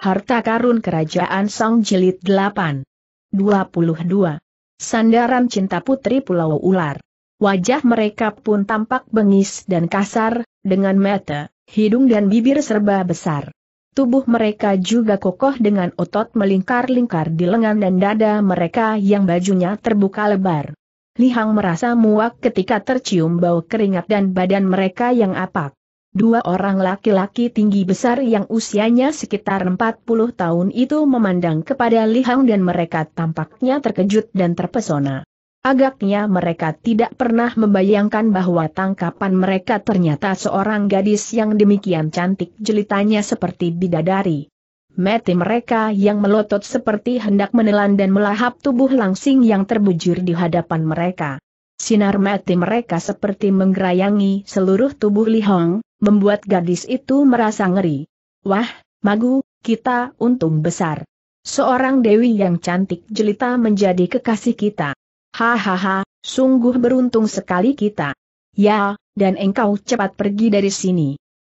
Harta Karun Kerajaan Song Jilid 8. 22. Sandaran Cinta Putri Pulau Ular. Wajah mereka pun tampak bengis dan kasar, dengan mata, hidung dan bibir serba besar. Tubuh mereka juga kokoh dengan otot melingkar-lingkar di lengan dan dada mereka yang bajunya terbuka lebar. Lihang merasa muak ketika tercium bau keringat dan badan mereka yang apak. Dua orang laki-laki tinggi besar yang usianya sekitar 40 tahun itu memandang kepada Li Hang dan mereka tampaknya terkejut dan terpesona. Agaknya mereka tidak pernah membayangkan bahwa tangkapan mereka ternyata seorang gadis yang demikian cantik jelitanya seperti bidadari. Mati mereka yang melotot seperti hendak menelan dan melahap tubuh langsing yang terbujur di hadapan mereka. Sinar mati mereka seperti menggerayangi seluruh tubuh Li Hong, membuat gadis itu merasa ngeri. Wah, Magu, kita untung besar. Seorang dewi yang cantik jelita menjadi kekasih kita. Hahaha, sungguh beruntung sekali kita. Ya, dan engkau cepat pergi dari sini.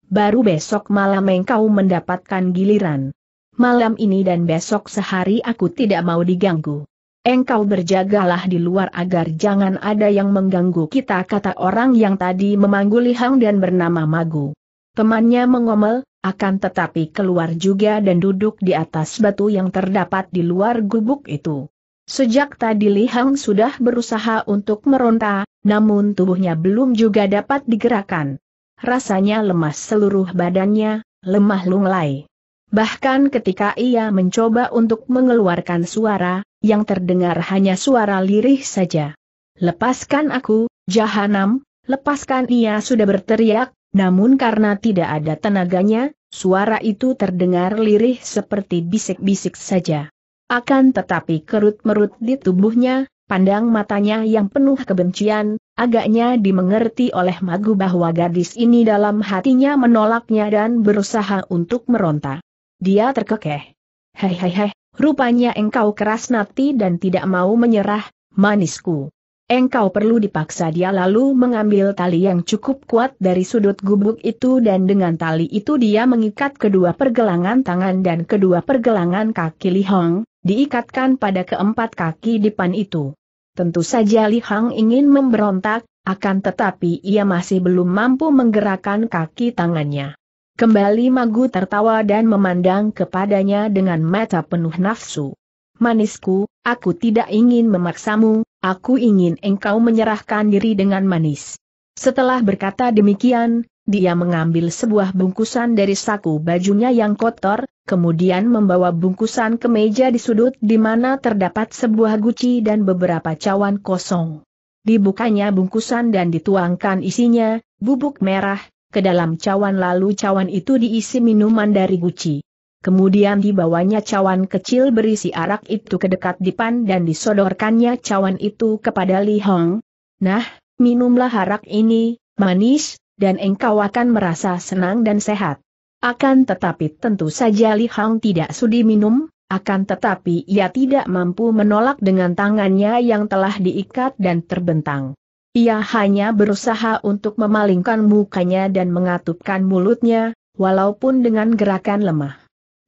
Baru besok malam engkau mendapatkan giliran. Malam ini dan besok sehari aku tidak mau diganggu. Engkau berjagalah di luar agar jangan ada yang mengganggu kita kata orang yang tadi memangguli Hang dan bernama Magu. Temannya mengomel, akan tetapi keluar juga dan duduk di atas batu yang terdapat di luar gubuk itu. Sejak tadi Li Hang sudah berusaha untuk meronta, namun tubuhnya belum juga dapat digerakkan. Rasanya lemas seluruh badannya, lemah lunglai. Bahkan ketika ia mencoba untuk mengeluarkan suara, yang terdengar hanya suara lirih saja. Lepaskan aku, Jahanam, lepaskan ia sudah berteriak, namun karena tidak ada tenaganya, suara itu terdengar lirih seperti bisik-bisik saja. Akan tetapi kerut-merut di tubuhnya, pandang matanya yang penuh kebencian, agaknya dimengerti oleh Magu bahwa gadis ini dalam hatinya menolaknya dan berusaha untuk meronta. Dia terkekeh. Hei hei hei, Rupanya engkau keras nati dan tidak mau menyerah, manisku. Engkau perlu dipaksa dia lalu mengambil tali yang cukup kuat dari sudut gubuk itu dan dengan tali itu dia mengikat kedua pergelangan tangan dan kedua pergelangan kaki Li Hong, diikatkan pada keempat kaki depan itu. Tentu saja Li Hong ingin memberontak, akan tetapi ia masih belum mampu menggerakkan kaki tangannya. Kembali Magu tertawa dan memandang kepadanya dengan mata penuh nafsu. Manisku, aku tidak ingin memaksamu, aku ingin engkau menyerahkan diri dengan manis. Setelah berkata demikian, dia mengambil sebuah bungkusan dari saku bajunya yang kotor, kemudian membawa bungkusan ke meja di sudut di mana terdapat sebuah guci dan beberapa cawan kosong. Dibukanya bungkusan dan dituangkan isinya, bubuk merah, ke dalam cawan lalu cawan itu diisi minuman dari guci. Kemudian dibawanya cawan kecil berisi arak itu ke dekat dipan dan disodorkannya cawan itu kepada Li Hong. Nah, minumlah arak ini, manis, dan engkau akan merasa senang dan sehat. Akan tetapi tentu saja Li Hong tidak sudi minum, akan tetapi ia tidak mampu menolak dengan tangannya yang telah diikat dan terbentang. Ia hanya berusaha untuk memalingkan mukanya dan mengatupkan mulutnya, walaupun dengan gerakan lemah.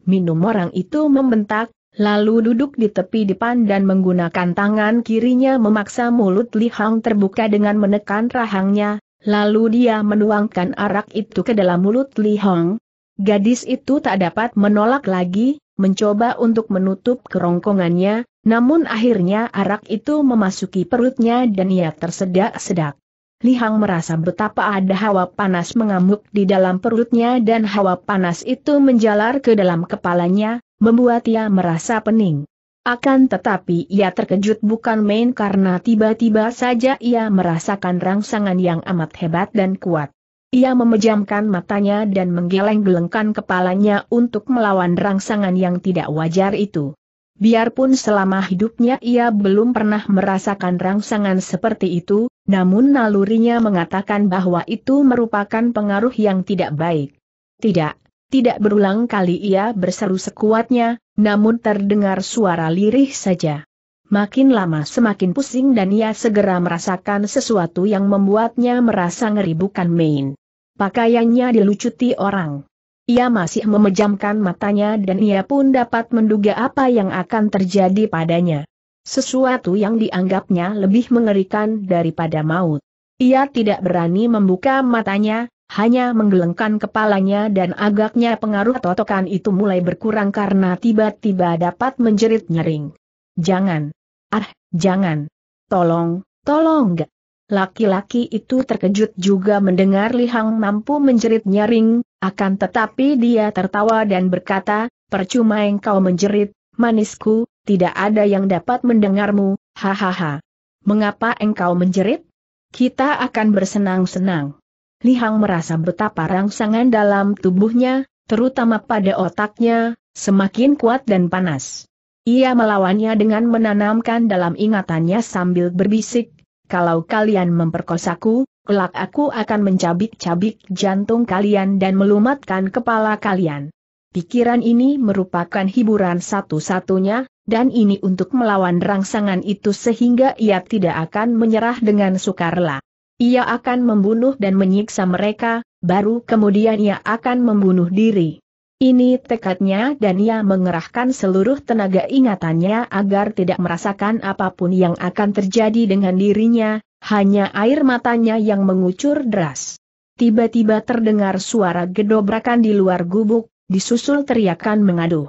Minum orang itu membentak, lalu duduk di tepi depan dan menggunakan tangan kirinya memaksa mulut Li Hang terbuka dengan menekan rahangnya, lalu dia menuangkan arak itu ke dalam mulut Li Hang. Gadis itu tak dapat menolak lagi, mencoba untuk menutup kerongkongannya, namun akhirnya arak itu memasuki perutnya dan ia tersedak-sedak. Lihang merasa betapa ada hawa panas mengamuk di dalam perutnya dan hawa panas itu menjalar ke dalam kepalanya, membuat ia merasa pening. Akan tetapi ia terkejut bukan main karena tiba-tiba saja ia merasakan rangsangan yang amat hebat dan kuat. Ia memejamkan matanya dan menggeleng-gelengkan kepalanya untuk melawan rangsangan yang tidak wajar itu. Biarpun selama hidupnya ia belum pernah merasakan rangsangan seperti itu, namun nalurinya mengatakan bahwa itu merupakan pengaruh yang tidak baik. Tidak, tidak berulang kali ia berseru sekuatnya, namun terdengar suara lirih saja. Makin lama semakin pusing dan ia segera merasakan sesuatu yang membuatnya merasa ngeri bukan main. Pakaiannya dilucuti orang. Ia masih memejamkan matanya dan ia pun dapat menduga apa yang akan terjadi padanya. Sesuatu yang dianggapnya lebih mengerikan daripada maut. Ia tidak berani membuka matanya, hanya menggelengkan kepalanya dan agaknya pengaruh totokan itu mulai berkurang karena tiba-tiba dapat menjerit nyering. Jangan. Ah, jangan. Tolong, tolong gak. Laki-laki itu terkejut juga mendengar Li Hang mampu menjerit nyaring, akan tetapi dia tertawa dan berkata, percuma engkau menjerit, manisku, tidak ada yang dapat mendengarmu, hahaha. Mengapa engkau menjerit? Kita akan bersenang-senang. Li Hang merasa betapa rangsangan dalam tubuhnya, terutama pada otaknya, semakin kuat dan panas. Ia melawannya dengan menanamkan dalam ingatannya sambil berbisik, kalau kalian memperkosaku, kelak aku akan mencabik-cabik jantung kalian dan melumatkan kepala kalian. Pikiran ini merupakan hiburan satu-satunya, dan ini untuk melawan rangsangan itu sehingga ia tidak akan menyerah dengan sukarela. Ia akan membunuh dan menyiksa mereka, baru kemudian ia akan membunuh diri. Ini tekadnya dan ia mengerahkan seluruh tenaga ingatannya agar tidak merasakan apapun yang akan terjadi dengan dirinya, hanya air matanya yang mengucur deras. Tiba-tiba terdengar suara gedobrakan di luar gubuk, disusul teriakan mengaduh.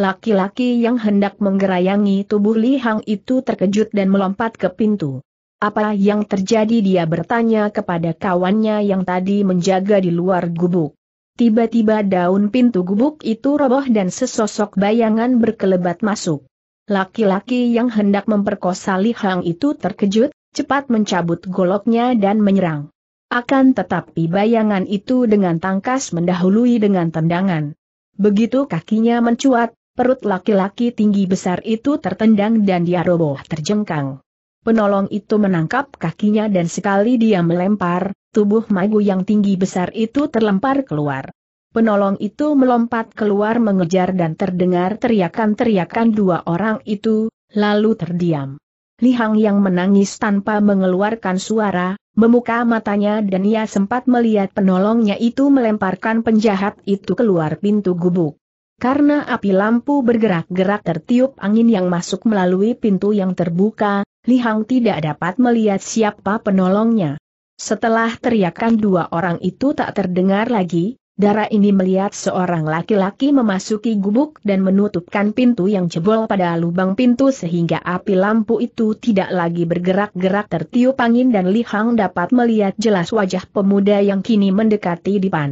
Laki-laki yang hendak menggerayangi tubuh Li Hang itu terkejut dan melompat ke pintu. Apa yang terjadi dia bertanya kepada kawannya yang tadi menjaga di luar gubuk. Tiba-tiba daun pintu gubuk itu roboh dan sesosok bayangan berkelebat masuk. Laki-laki yang hendak memperkosa Li itu terkejut, cepat mencabut goloknya dan menyerang. Akan tetapi bayangan itu dengan tangkas mendahului dengan tendangan. Begitu kakinya mencuat, perut laki-laki tinggi besar itu tertendang dan dia roboh terjengkang. Penolong itu menangkap kakinya dan sekali dia melempar, tubuh Magu yang tinggi besar itu terlempar keluar. Penolong itu melompat keluar mengejar dan terdengar teriakan-teriakan dua orang itu, lalu terdiam. Lihang yang menangis tanpa mengeluarkan suara, memuka matanya dan ia sempat melihat penolongnya itu melemparkan penjahat itu keluar pintu gubuk. Karena api lampu bergerak-gerak tertiup angin yang masuk melalui pintu yang terbuka, Lihang tidak dapat melihat siapa penolongnya. Setelah teriakan dua orang itu tak terdengar lagi, Dara ini melihat seorang laki-laki memasuki gubuk dan menutupkan pintu yang jebol pada lubang pintu sehingga api lampu itu tidak lagi bergerak-gerak tertiup angin dan Li Hang dapat melihat jelas wajah pemuda yang kini mendekati di Tua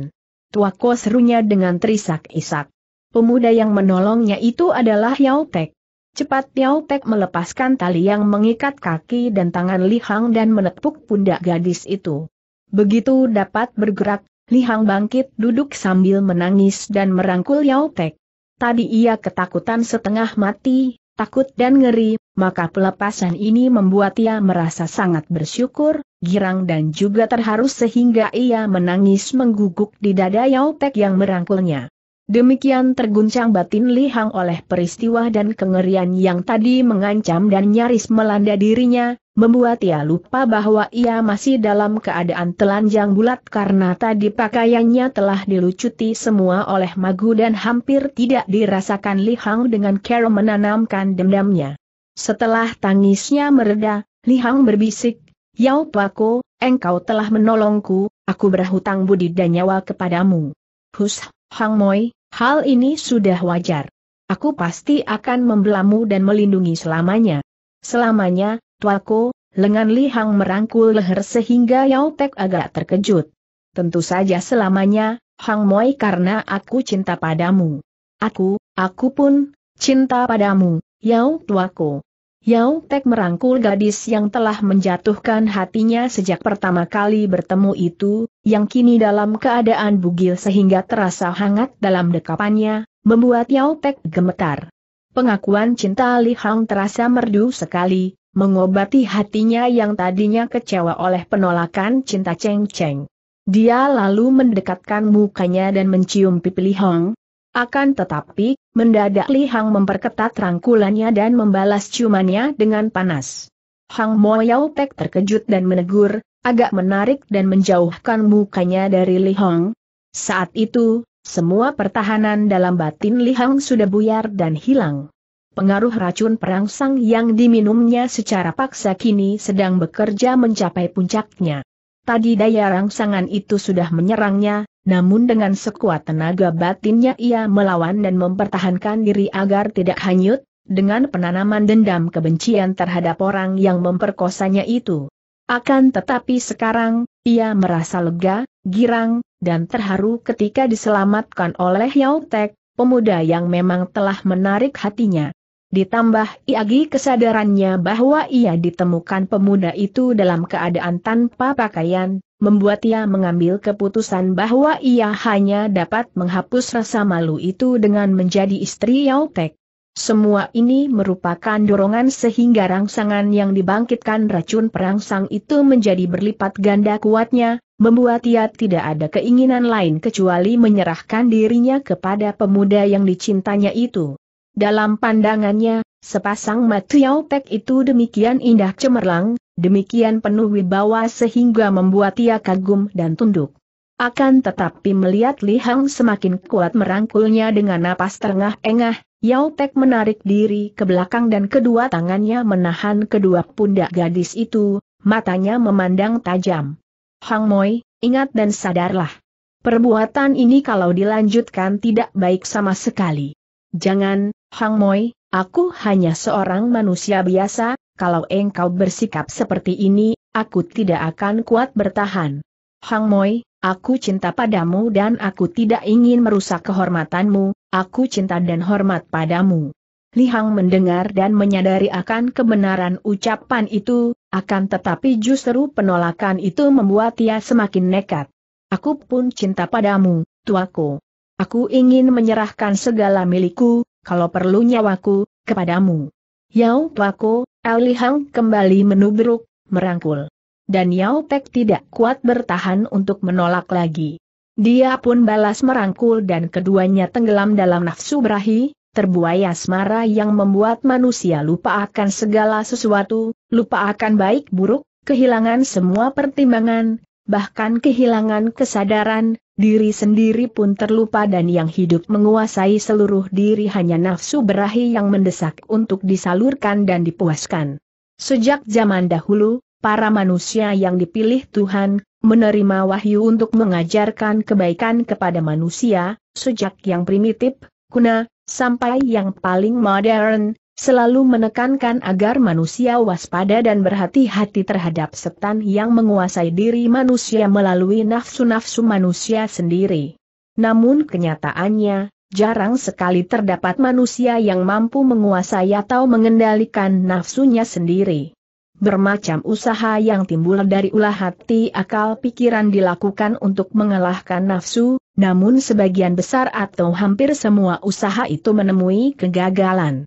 Tuako serunya dengan terisak-isak. Pemuda yang menolongnya itu adalah Yao Teck. Cepat Piao Pek melepaskan tali yang mengikat kaki dan tangan Li Hang dan menepuk pundak gadis itu. Begitu dapat bergerak, Li Hang bangkit duduk sambil menangis dan merangkul Yao Pek. Tadi ia ketakutan setengah mati, takut dan ngeri, maka pelepasan ini membuat ia merasa sangat bersyukur, girang dan juga terharu sehingga ia menangis mengguguk di dada Yao Pek yang merangkulnya. Demikian terguncang batin Li Hang oleh peristiwa dan kengerian yang tadi mengancam dan nyaris melanda dirinya, membuat ia lupa bahwa ia masih dalam keadaan telanjang bulat karena tadi pakaiannya telah dilucuti semua oleh magu dan hampir tidak dirasakan Li Hang dengan cara menanamkan dendamnya. Setelah tangisnya mereda, Li Hang berbisik, "Yau Pako, engkau telah menolongku, aku berhutang budi dan nyawa kepadamu. Hush. Hang Moi, hal ini sudah wajar. Aku pasti akan membelamu dan melindungi selamanya. Selamanya, tuaku, lengan Li Hang merangkul leher sehingga Yao Tek agak terkejut. Tentu saja selamanya, Hang Moi karena aku cinta padamu. Aku, aku pun, cinta padamu, Yao tuaku. Yao Tek merangkul gadis yang telah menjatuhkan hatinya sejak pertama kali bertemu itu, yang kini dalam keadaan bugil sehingga terasa hangat dalam dekapannya, membuat Yao Tek gemetar. Pengakuan cinta Li Hang terasa merdu sekali, mengobati hatinya yang tadinya kecewa oleh penolakan cinta Cheng Cheng. Dia lalu mendekatkan mukanya dan mencium pipi Li Hang, akan tetapi, mendadak Li Hang memperketat rangkulannya dan membalas ciumannya dengan panas. Hang Mo Yao Pek terkejut dan menegur, agak menarik dan menjauhkan mukanya dari Li Hang. Saat itu, semua pertahanan dalam batin Li Hang sudah buyar dan hilang. Pengaruh racun perangsang yang diminumnya secara paksa kini sedang bekerja mencapai puncaknya. Tadi daya rangsangan itu sudah menyerangnya, namun dengan sekuat tenaga batinnya ia melawan dan mempertahankan diri agar tidak hanyut, dengan penanaman dendam kebencian terhadap orang yang memperkosanya itu. Akan tetapi sekarang, ia merasa lega, girang, dan terharu ketika diselamatkan oleh Yau Tek, pemuda yang memang telah menarik hatinya. Ditambah Iagi kesadarannya bahwa ia ditemukan pemuda itu dalam keadaan tanpa pakaian, membuat ia mengambil keputusan bahwa ia hanya dapat menghapus rasa malu itu dengan menjadi istri Yau Tek. Semua ini merupakan dorongan sehingga rangsangan yang dibangkitkan racun perangsang itu menjadi berlipat ganda kuatnya, membuat ia tidak ada keinginan lain kecuali menyerahkan dirinya kepada pemuda yang dicintanya itu. Dalam pandangannya, sepasang mata Yao Pek itu demikian indah cemerlang, demikian penuh wibawa sehingga membuat ia kagum dan tunduk. Akan tetapi melihat Li Hang semakin kuat merangkulnya dengan napas terengah-engah, Yao Pek menarik diri ke belakang dan kedua tangannya menahan kedua pundak gadis itu, matanya memandang tajam. Hang Moi, ingat dan sadarlah. Perbuatan ini kalau dilanjutkan tidak baik sama sekali. Jangan, Hang Moi, aku hanya seorang manusia biasa, kalau engkau bersikap seperti ini, aku tidak akan kuat bertahan. Hang Moi, aku cinta padamu dan aku tidak ingin merusak kehormatanmu, aku cinta dan hormat padamu. Li Hang mendengar dan menyadari akan kebenaran ucapan itu, akan tetapi justru penolakan itu membuat ia semakin nekat. Aku pun cinta padamu, tuaku. Aku ingin menyerahkan segala milikku, kalau perlu nyawaku, kepadamu. Yao Pako, Ali Hang kembali menubruk, merangkul. Dan Yao Pek tidak kuat bertahan untuk menolak lagi. Dia pun balas merangkul dan keduanya tenggelam dalam nafsu berahi, terbuai asmara yang membuat manusia lupa akan segala sesuatu, lupa akan baik buruk, kehilangan semua pertimbangan, bahkan kehilangan kesadaran, diri sendiri pun terlupa dan yang hidup menguasai seluruh diri hanya nafsu berahi yang mendesak untuk disalurkan dan dipuaskan. Sejak zaman dahulu, para manusia yang dipilih Tuhan, menerima wahyu untuk mengajarkan kebaikan kepada manusia, sejak yang primitif, kuna, sampai yang paling modern, selalu menekankan agar manusia waspada dan berhati-hati terhadap setan yang menguasai diri manusia melalui nafsu-nafsu manusia sendiri. Namun kenyataannya, jarang sekali terdapat manusia yang mampu menguasai atau mengendalikan nafsunya sendiri. Bermacam usaha yang timbul dari ulah hati akal pikiran dilakukan untuk mengalahkan nafsu, namun sebagian besar atau hampir semua usaha itu menemui kegagalan.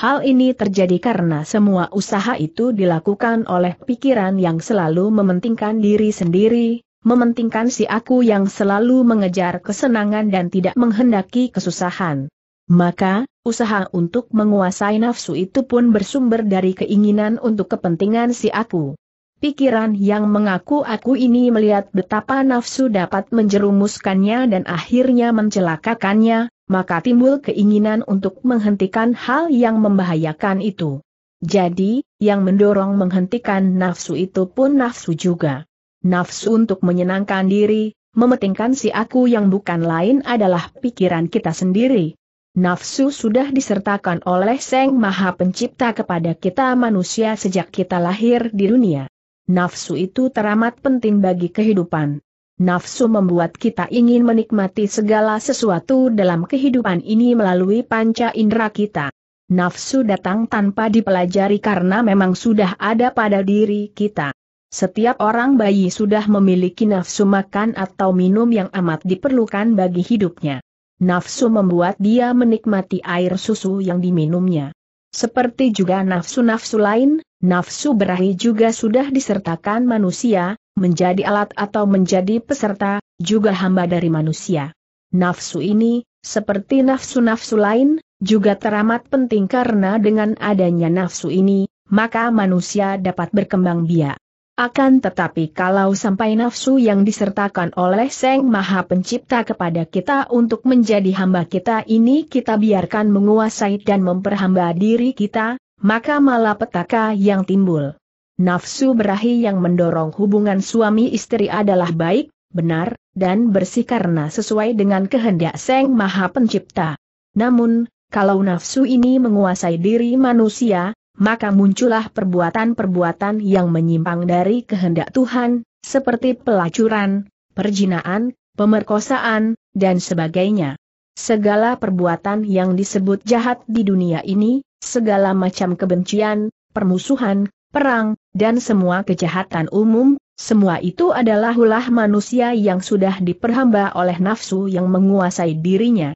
Hal ini terjadi karena semua usaha itu dilakukan oleh pikiran yang selalu mementingkan diri sendiri, mementingkan si aku yang selalu mengejar kesenangan dan tidak menghendaki kesusahan. Maka, usaha untuk menguasai nafsu itu pun bersumber dari keinginan untuk kepentingan si aku. Pikiran yang mengaku aku ini melihat betapa nafsu dapat menjerumuskannya dan akhirnya mencelakakannya, maka timbul keinginan untuk menghentikan hal yang membahayakan itu. Jadi, yang mendorong menghentikan nafsu itu pun nafsu juga. Nafsu untuk menyenangkan diri, memetingkan si aku yang bukan lain adalah pikiran kita sendiri. Nafsu sudah disertakan oleh Sang Maha Pencipta kepada kita manusia sejak kita lahir di dunia. Nafsu itu teramat penting bagi kehidupan. Nafsu membuat kita ingin menikmati segala sesuatu dalam kehidupan ini melalui panca indera kita. Nafsu datang tanpa dipelajari karena memang sudah ada pada diri kita. Setiap orang bayi sudah memiliki nafsu makan atau minum yang amat diperlukan bagi hidupnya. Nafsu membuat dia menikmati air susu yang diminumnya. Seperti juga nafsu-nafsu lain, nafsu berahi juga sudah disertakan manusia, menjadi alat atau menjadi peserta, juga hamba dari manusia. Nafsu ini, seperti nafsu-nafsu lain, juga teramat penting karena dengan adanya nafsu ini, maka manusia dapat berkembang biak. Akan tetapi kalau sampai nafsu yang disertakan oleh Sang Maha Pencipta kepada kita untuk menjadi hamba kita ini kita biarkan menguasai dan memperhamba diri kita, maka malah petaka yang timbul. Nafsu berahi yang mendorong hubungan suami istri adalah baik, benar, dan bersih karena sesuai dengan kehendak Sang Maha Pencipta. Namun, kalau nafsu ini menguasai diri manusia, maka muncullah perbuatan-perbuatan yang menyimpang dari kehendak Tuhan, seperti pelacuran, perjinaan, pemerkosaan, dan sebagainya. Segala perbuatan yang disebut jahat di dunia ini, segala macam kebencian, permusuhan, perang, dan semua kejahatan umum, semua itu adalah ulah manusia yang sudah diperhamba oleh nafsu yang menguasai dirinya.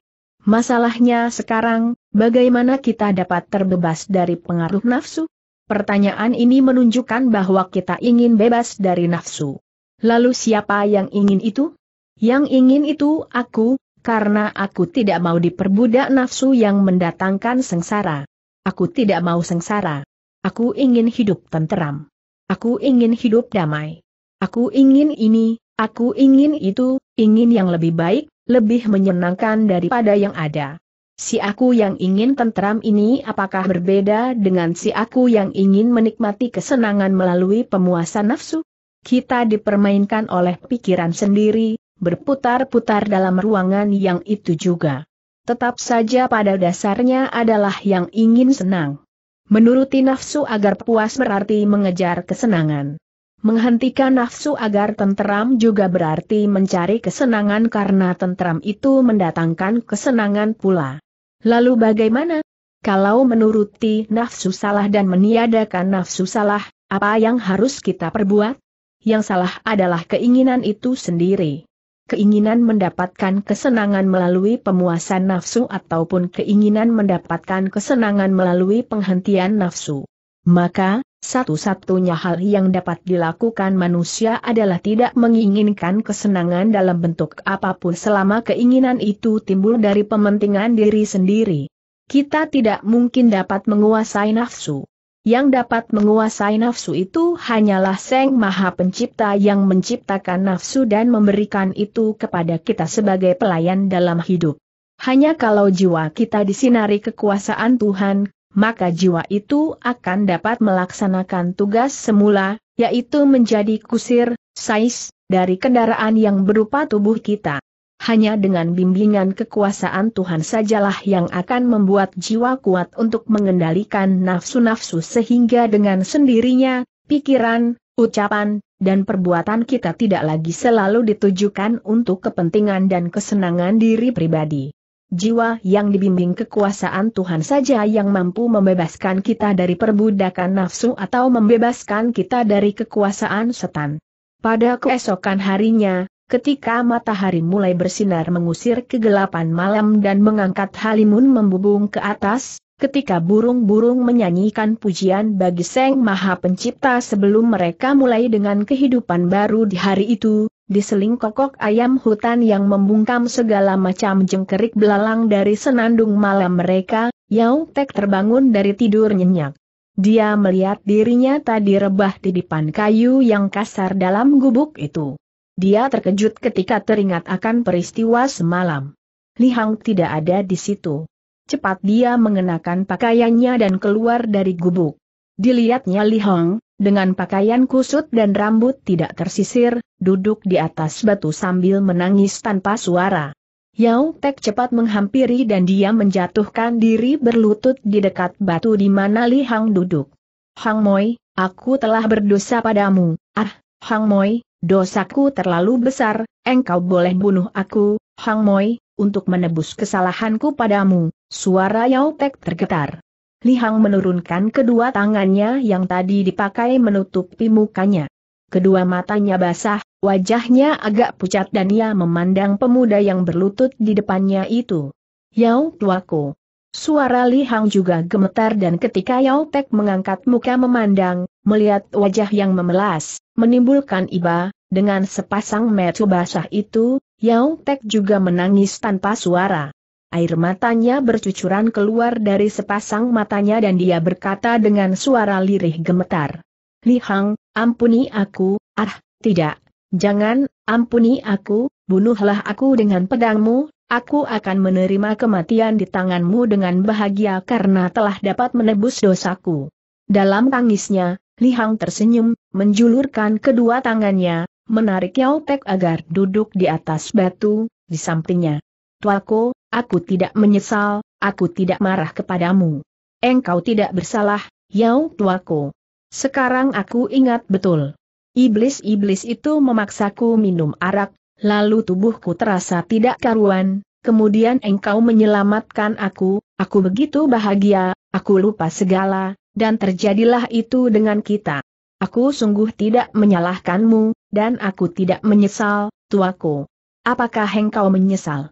Masalahnya sekarang, bagaimana kita dapat terbebas dari pengaruh nafsu? Pertanyaan ini menunjukkan bahwa kita ingin bebas dari nafsu. Lalu siapa yang ingin itu? Yang ingin itu aku, karena aku tidak mau diperbudak nafsu yang mendatangkan sengsara. Aku tidak mau sengsara. Aku ingin hidup tenteram. Aku ingin hidup damai. Aku ingin ini, aku ingin itu, ingin yang lebih baik, lebih menyenangkan daripada yang ada. Si aku yang ingin tentram ini apakah berbeda dengan si aku yang ingin menikmati kesenangan melalui pemuasan nafsu? Kita dipermainkan oleh pikiran sendiri, berputar-putar dalam ruangan yang itu juga. Tetap saja pada dasarnya adalah yang ingin senang. Menuruti nafsu agar puas berarti mengejar kesenangan. Menghentikan nafsu agar tentram juga berarti mencari kesenangan karena tentram itu mendatangkan kesenangan pula. Lalu bagaimana? Kalau menuruti nafsu salah dan meniadakan nafsu salah, apa yang harus kita perbuat? Yang salah adalah keinginan itu sendiri keinginan mendapatkan kesenangan melalui pemuasan nafsu ataupun keinginan mendapatkan kesenangan melalui penghentian nafsu. Maka, satu-satunya hal yang dapat dilakukan manusia adalah tidak menginginkan kesenangan dalam bentuk apapun selama keinginan itu timbul dari pementingan diri sendiri. Kita tidak mungkin dapat menguasai nafsu. Yang dapat menguasai nafsu itu hanyalah Seng Maha Pencipta yang menciptakan nafsu dan memberikan itu kepada kita sebagai pelayan dalam hidup. Hanya kalau jiwa kita disinari kekuasaan Tuhan, maka jiwa itu akan dapat melaksanakan tugas semula, yaitu menjadi kusir, sais, dari kendaraan yang berupa tubuh kita. Hanya dengan bimbingan kekuasaan Tuhan sajalah yang akan membuat jiwa kuat untuk mengendalikan nafsu-nafsu sehingga dengan sendirinya, pikiran, ucapan, dan perbuatan kita tidak lagi selalu ditujukan untuk kepentingan dan kesenangan diri pribadi. Jiwa yang dibimbing kekuasaan Tuhan saja yang mampu membebaskan kita dari perbudakan nafsu atau membebaskan kita dari kekuasaan setan. Pada keesokan harinya, Ketika matahari mulai bersinar mengusir kegelapan malam dan mengangkat halimun membubung ke atas, ketika burung-burung menyanyikan pujian bagi Seng Maha Pencipta sebelum mereka mulai dengan kehidupan baru di hari itu, diseling kokok ayam hutan yang membungkam segala macam jengkerik belalang dari senandung malam mereka, Yau Tek terbangun dari tidur nyenyak. Dia melihat dirinya tadi rebah di depan kayu yang kasar dalam gubuk itu. Dia terkejut ketika teringat akan peristiwa semalam. Li Hang tidak ada di situ. Cepat dia mengenakan pakaiannya dan keluar dari gubuk. Dilihatnya Li Hang, dengan pakaian kusut dan rambut tidak tersisir, duduk di atas batu sambil menangis tanpa suara. Yao Tek cepat menghampiri dan dia menjatuhkan diri berlutut di dekat batu di mana Li Hang duduk. Hang Moi, aku telah berdosa padamu, ah, Hang Moi, dosaku terlalu besar, engkau boleh bunuh aku, Hang Moi, untuk menebus kesalahanku padamu, suara Yao Pek tergetar. Li Hang menurunkan kedua tangannya yang tadi dipakai menutupi mukanya. Kedua matanya basah, wajahnya agak pucat dan ia memandang pemuda yang berlutut di depannya itu. Yao tuaku, Suara Li Hang juga gemetar dan ketika Yao Tek mengangkat muka memandang, melihat wajah yang memelas, menimbulkan iba, dengan sepasang mata basah itu, Yao Tek juga menangis tanpa suara. Air matanya bercucuran keluar dari sepasang matanya dan dia berkata dengan suara lirih gemetar. Li Hang, ampuni aku, ah, tidak, jangan, ampuni aku, bunuhlah aku dengan pedangmu, aku akan menerima kematian di tanganmu dengan bahagia karena telah dapat menebus dosaku. Dalam tangisnya, Li Hang tersenyum, menjulurkan kedua tangannya, menarik Yao Pek agar duduk di atas batu, di sampingnya. Tuaku, aku tidak menyesal, aku tidak marah kepadamu. Engkau tidak bersalah, Yao Tuaku. Sekarang aku ingat betul. Iblis-iblis itu memaksaku minum arak, Lalu tubuhku terasa tidak karuan, kemudian engkau menyelamatkan aku, aku begitu bahagia, aku lupa segala, dan terjadilah itu dengan kita. Aku sungguh tidak menyalahkanmu, dan aku tidak menyesal, tuaku. Apakah engkau menyesal?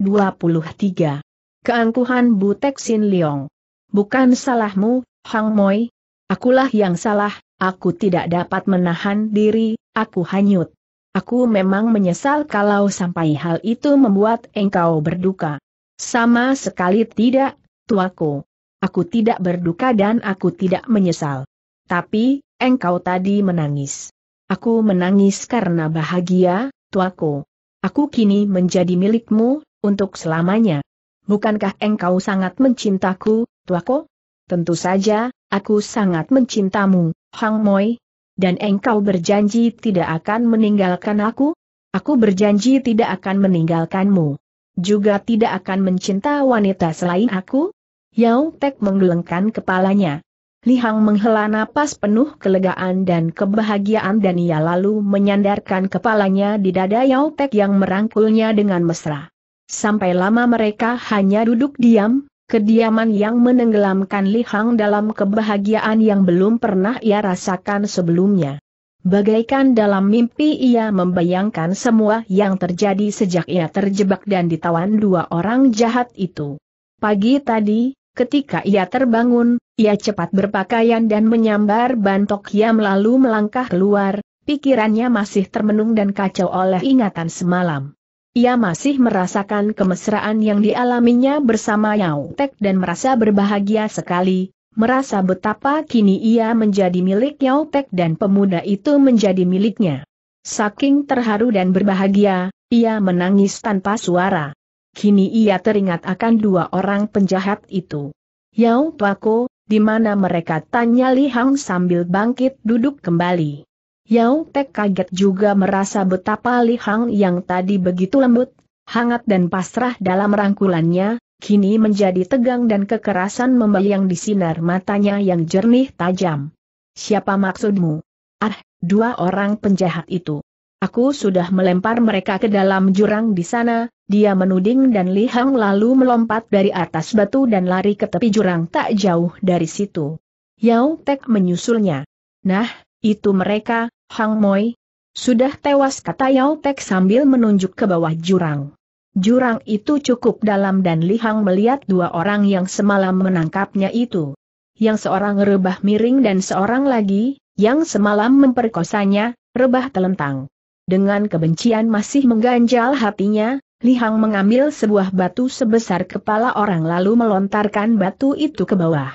23. Keangkuhan Butek Sin Leong. Bukan salahmu, Hang Moi. Akulah yang salah, aku tidak dapat menahan diri, aku hanyut. Aku memang menyesal kalau sampai hal itu membuat engkau berduka. Sama sekali tidak, tuaku. Aku tidak berduka dan aku tidak menyesal. Tapi, engkau tadi menangis. Aku menangis karena bahagia, tuaku. Aku kini menjadi milikmu, untuk selamanya. Bukankah engkau sangat mencintaku, tuaku? Tentu saja, aku sangat mencintamu, Hang Moi, dan engkau berjanji tidak akan meninggalkan aku? Aku berjanji tidak akan meninggalkanmu. Juga tidak akan mencinta wanita selain aku? Yao Tek menggelengkan kepalanya. Lihang menghela napas penuh kelegaan dan kebahagiaan dan ia lalu menyandarkan kepalanya di dada Yao Tek yang merangkulnya dengan mesra. Sampai lama mereka hanya duduk diam, kediaman yang menenggelamkan Li Hang dalam kebahagiaan yang belum pernah ia rasakan sebelumnya. Bagaikan dalam mimpi ia membayangkan semua yang terjadi sejak ia terjebak dan ditawan dua orang jahat itu. Pagi tadi, ketika ia terbangun, ia cepat berpakaian dan menyambar bantok ia lalu melangkah keluar, pikirannya masih termenung dan kacau oleh ingatan semalam. Ia masih merasakan kemesraan yang dialaminya bersama Yao Tek dan merasa berbahagia sekali, merasa betapa kini ia menjadi milik Yao Tek dan pemuda itu menjadi miliknya. Saking terharu dan berbahagia, ia menangis tanpa suara. Kini ia teringat akan dua orang penjahat itu. Yao Pako, di mana mereka tanya Li Hang sambil bangkit duduk kembali. Yao Tek kaget juga merasa betapa Li Hang yang tadi begitu lembut, hangat dan pasrah dalam rangkulannya, kini menjadi tegang dan kekerasan membayang di sinar matanya yang jernih tajam. Siapa maksudmu? Ah, dua orang penjahat itu. Aku sudah melempar mereka ke dalam jurang di sana, dia menuding dan Li Hang lalu melompat dari atas batu dan lari ke tepi jurang tak jauh dari situ. Yao Tek menyusulnya. Nah, itu mereka, Hang Moi. Sudah tewas kata Yao Pek sambil menunjuk ke bawah jurang. Jurang itu cukup dalam dan Li Hang melihat dua orang yang semalam menangkapnya itu. Yang seorang rebah miring dan seorang lagi, yang semalam memperkosanya, rebah telentang. Dengan kebencian masih mengganjal hatinya, Li Hang mengambil sebuah batu sebesar kepala orang lalu melontarkan batu itu ke bawah.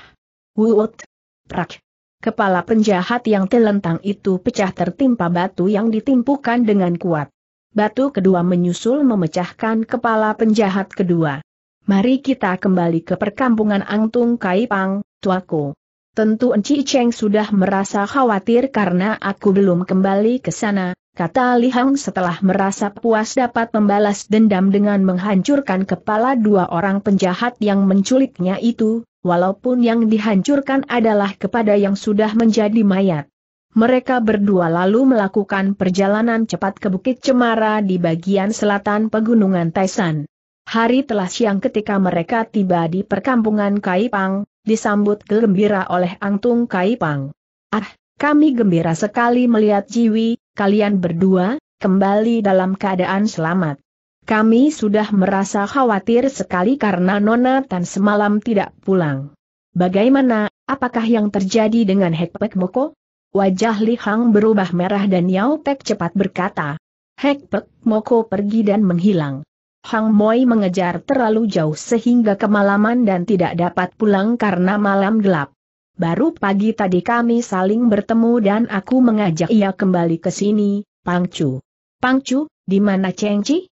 Wut! Prak! Kepala penjahat yang telentang itu pecah tertimpa batu yang ditimpukan dengan kuat. Batu kedua menyusul memecahkan kepala penjahat kedua. Mari kita kembali ke perkampungan Angtung Kaipang, tuaku. Tentu Enci Cheng sudah merasa khawatir karena aku belum kembali ke sana, kata Li Hang setelah merasa puas dapat membalas dendam dengan menghancurkan kepala dua orang penjahat yang menculiknya itu, walaupun yang dihancurkan adalah kepada yang sudah menjadi mayat. Mereka berdua lalu melakukan perjalanan cepat ke Bukit Cemara di bagian selatan Pegunungan Taisan. Hari telah siang ketika mereka tiba di perkampungan Kaipang, disambut gembira oleh Angtung Kaipang. Ah, kami gembira sekali melihat Jiwi, kalian berdua, kembali dalam keadaan selamat. Kami sudah merasa khawatir sekali karena Nona Tan semalam tidak pulang. Bagaimana, apakah yang terjadi dengan Hekpek Moko? Wajah Li Hang berubah merah dan Yao Pek cepat berkata. Hekpek Moko pergi dan menghilang. Hang Moi mengejar terlalu jauh sehingga kemalaman dan tidak dapat pulang karena malam gelap. Baru pagi tadi kami saling bertemu dan aku mengajak ia kembali ke sini, Pangcu. Pangcu, di mana Chengci?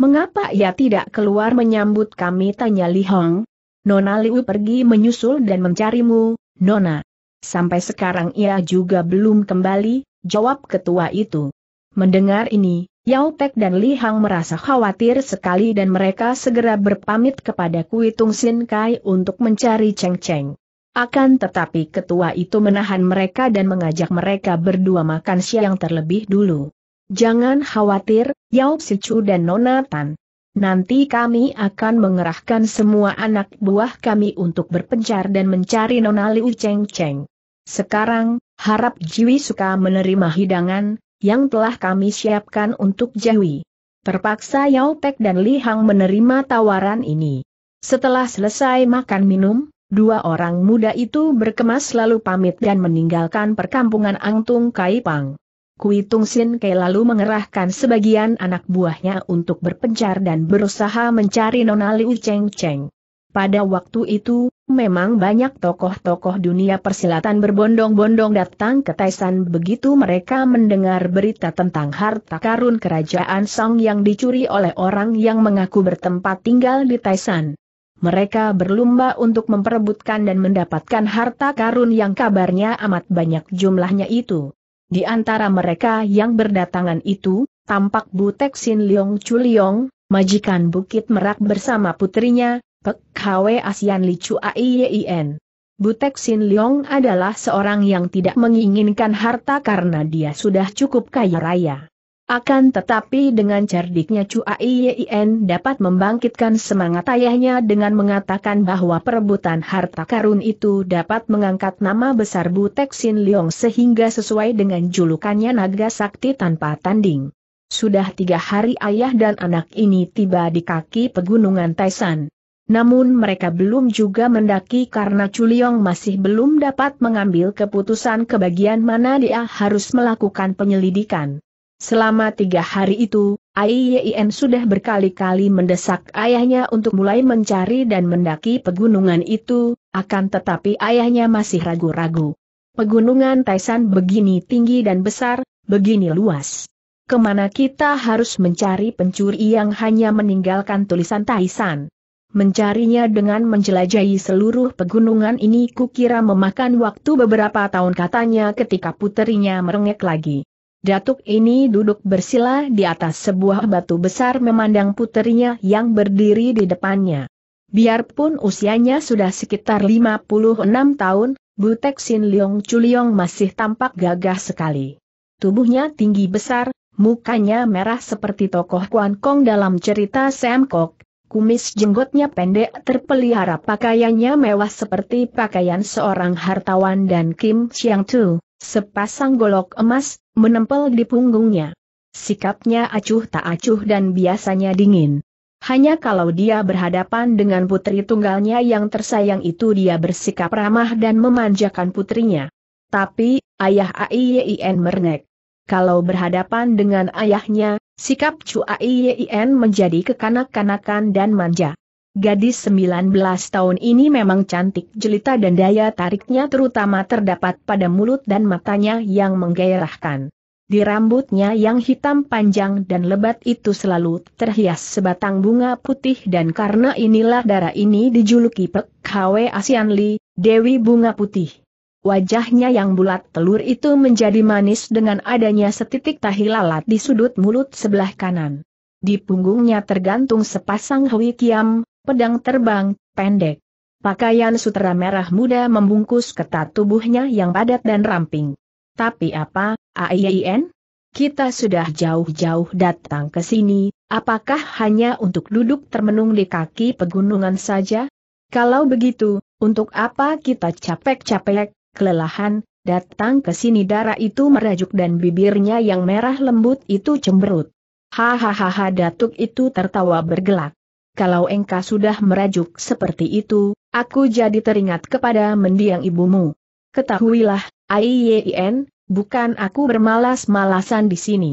Mengapa ia tidak keluar menyambut kami tanya Li Hong? Nona Liu pergi menyusul dan mencarimu, Nona. Sampai sekarang ia juga belum kembali, jawab ketua itu. Mendengar ini, Yao Pek dan Li Hang merasa khawatir sekali dan mereka segera berpamit kepada Kui Tung Sin Kai untuk mencari Cheng Cheng. Akan tetapi ketua itu menahan mereka dan mengajak mereka berdua makan siang terlebih dulu. Jangan khawatir, Yao Sichu dan Nona Tan. Nanti kami akan mengerahkan semua anak buah kami untuk berpencar dan mencari Nona Liu Cheng Cheng. Sekarang, harap Jiwi suka menerima hidangan, yang telah kami siapkan untuk Jiwi. Terpaksa Yao Pek dan Li Hang menerima tawaran ini. Setelah selesai makan minum, dua orang muda itu berkemas lalu pamit dan meninggalkan perkampungan Angtung Kaipang. Kui Tung Sin Ke lalu mengerahkan sebagian anak buahnya untuk berpencar dan berusaha mencari Nona Liu Cheng Cheng. Pada waktu itu, memang banyak tokoh-tokoh dunia persilatan berbondong-bondong datang ke Taisan begitu mereka mendengar berita tentang harta karun kerajaan Song yang dicuri oleh orang yang mengaku bertempat tinggal di Taisan. Mereka berlomba untuk memperebutkan dan mendapatkan harta karun yang kabarnya amat banyak jumlahnya itu. Di antara mereka yang berdatangan itu, tampak Butek Sin Leong Chu Leong, majikan Bukit Merak bersama putrinya, Pek Hwe Asian Li Chu Aien. Butek Sin Leong adalah seorang yang tidak menginginkan harta karena dia sudah cukup kaya raya. Akan tetapi dengan cerdiknya Cua Iyien dapat membangkitkan semangat ayahnya dengan mengatakan bahwa perebutan harta karun itu dapat mengangkat nama besar Butek Sin Leong sehingga sesuai dengan julukannya naga sakti tanpa tanding. Sudah tiga hari ayah dan anak ini tiba di kaki pegunungan Taisan. Namun mereka belum juga mendaki karena Culiong masih belum dapat mengambil keputusan ke bagian mana dia harus melakukan penyelidikan. Selama tiga hari itu, Aiyen sudah berkali-kali mendesak ayahnya untuk mulai mencari dan mendaki pegunungan itu, akan tetapi ayahnya masih ragu-ragu. Pegunungan Taisan begini tinggi dan besar, begini luas. Kemana kita harus mencari pencuri yang hanya meninggalkan tulisan Taisan? Mencarinya dengan menjelajahi seluruh pegunungan ini kukira memakan waktu beberapa tahun katanya ketika puterinya merengek lagi. Datuk ini duduk bersila di atas sebuah batu besar memandang puterinya yang berdiri di depannya. Biarpun usianya sudah sekitar 56 tahun, Butek Sin Leong Chuliong masih tampak gagah sekali. Tubuhnya tinggi besar, mukanya merah seperti tokoh Kwan Kong dalam cerita Sam Kok, kumis jenggotnya pendek terpelihara pakaiannya mewah seperti pakaian seorang hartawan dan Kim Siang Tu Sepasang golok emas, menempel di punggungnya. Sikapnya acuh tak acuh dan biasanya dingin. Hanya kalau dia berhadapan dengan putri tunggalnya yang tersayang itu dia bersikap ramah dan memanjakan putrinya. Tapi, ayah AIYIN merengek. Kalau berhadapan dengan ayahnya, sikap cu AIYIN menjadi kekanak-kanakan dan manja. Gadis 19 tahun ini memang cantik jelita dan daya tariknya terutama terdapat pada mulut dan matanya yang menggairahkan. Di rambutnya yang hitam panjang dan lebat itu selalu terhias sebatang bunga putih dan karena inilah darah ini dijuluki Pek Hwe Asian Li, Dewi Bunga Putih. Wajahnya yang bulat telur itu menjadi manis dengan adanya setitik tahi lalat di sudut mulut sebelah kanan. Di punggungnya tergantung sepasang Hui Kiam, pedang terbang, pendek. Pakaian sutera merah muda membungkus ketat tubuhnya yang padat dan ramping. Tapi apa, AIN? Kita sudah jauh-jauh datang ke sini, apakah hanya untuk duduk termenung di kaki pegunungan saja? Kalau begitu, untuk apa kita capek-capek, kelelahan, datang ke sini darah itu merajuk dan bibirnya yang merah lembut itu cemberut. Hahaha Datuk itu tertawa bergelak kalau engkau sudah merajuk seperti itu, aku jadi teringat kepada mendiang ibumu. Ketahuilah, Aiyen, bukan aku bermalas-malasan di sini.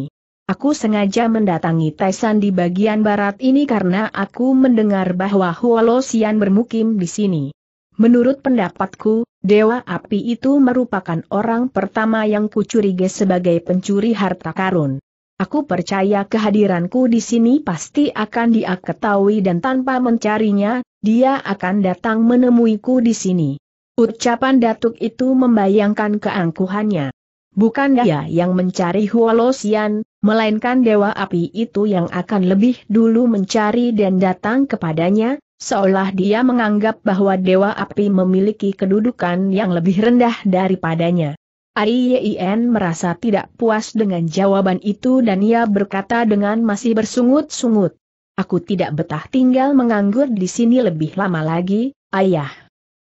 Aku sengaja mendatangi Taisan di bagian barat ini karena aku mendengar bahwa Huolosian bermukim di sini. Menurut pendapatku, Dewa Api itu merupakan orang pertama yang kucurigai sebagai pencuri harta karun. Aku percaya kehadiranku di sini pasti akan dia ketahui dan tanpa mencarinya, dia akan datang menemuiku di sini. Ucapan Datuk itu membayangkan keangkuhannya. Bukan dia yang mencari Huolosian, melainkan Dewa Api itu yang akan lebih dulu mencari dan datang kepadanya, seolah dia menganggap bahwa Dewa Api memiliki kedudukan yang lebih rendah daripadanya. Aien merasa tidak puas dengan jawaban itu dan ia berkata dengan masih bersungut-sungut. Aku tidak betah tinggal menganggur di sini lebih lama lagi, ayah.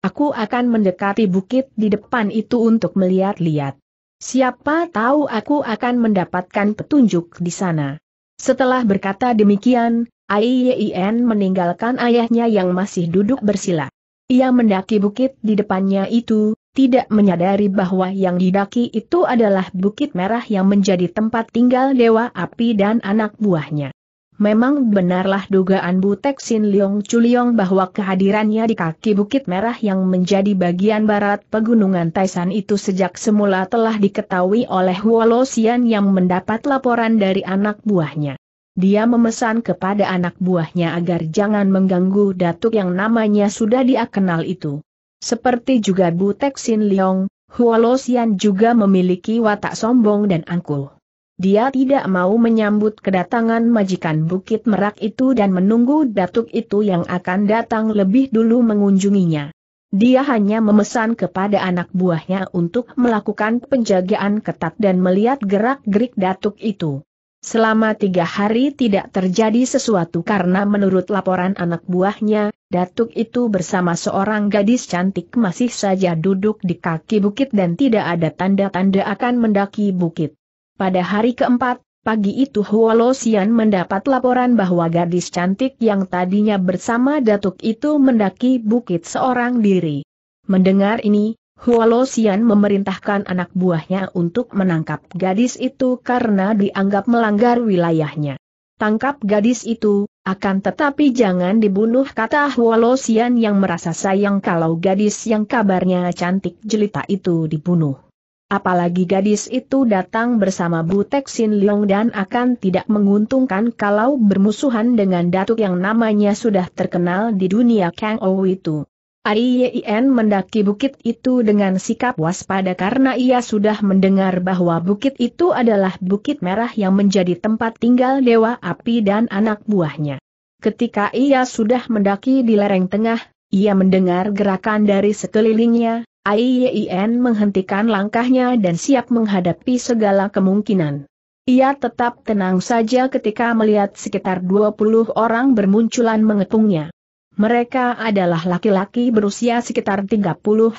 Aku akan mendekati bukit di depan itu untuk melihat-lihat. Siapa tahu aku akan mendapatkan petunjuk di sana. Setelah berkata demikian, Aiyen meninggalkan ayahnya yang masih duduk bersila. Ia mendaki bukit di depannya itu, tidak menyadari bahwa yang didaki itu adalah Bukit Merah yang menjadi tempat tinggal Dewa Api dan anak buahnya. Memang benarlah dugaan Butek Sin Leong Chuliong bahwa kehadirannya di kaki Bukit Merah yang menjadi bagian barat pegunungan Taisan itu sejak semula telah diketahui oleh Sian yang mendapat laporan dari anak buahnya. Dia memesan kepada anak buahnya agar jangan mengganggu datuk yang namanya sudah dia kenal itu. Seperti juga Bu Sin Leong, Huolosian juga memiliki watak sombong dan angkuh. Dia tidak mau menyambut kedatangan majikan Bukit Merak itu dan menunggu datuk itu yang akan datang lebih dulu mengunjunginya. Dia hanya memesan kepada anak buahnya untuk melakukan penjagaan ketat dan melihat gerak-gerik datuk itu. Selama tiga hari tidak terjadi sesuatu karena menurut laporan anak buahnya, Datuk itu bersama seorang gadis cantik masih saja duduk di kaki bukit dan tidak ada tanda-tanda akan mendaki bukit. Pada hari keempat, pagi itu Huolosian mendapat laporan bahwa gadis cantik yang tadinya bersama Datuk itu mendaki bukit seorang diri. Mendengar ini, Huolo Xian memerintahkan anak buahnya untuk menangkap gadis itu karena dianggap melanggar wilayahnya. Tangkap gadis itu, akan tetapi jangan dibunuh kata Huolo Xian yang merasa sayang kalau gadis yang kabarnya cantik jelita itu dibunuh. Apalagi gadis itu datang bersama Butek Sin Leong dan akan tidak menguntungkan kalau bermusuhan dengan datuk yang namanya sudah terkenal di dunia Kang Ou itu. Aien mendaki bukit itu dengan sikap waspada karena ia sudah mendengar bahwa bukit itu adalah bukit merah yang menjadi tempat tinggal Dewa Api dan anak buahnya. Ketika ia sudah mendaki di lereng tengah, ia mendengar gerakan dari sekelilingnya, Aien menghentikan langkahnya dan siap menghadapi segala kemungkinan. Ia tetap tenang saja ketika melihat sekitar 20 orang bermunculan mengepungnya. Mereka adalah laki-laki berusia sekitar 30 50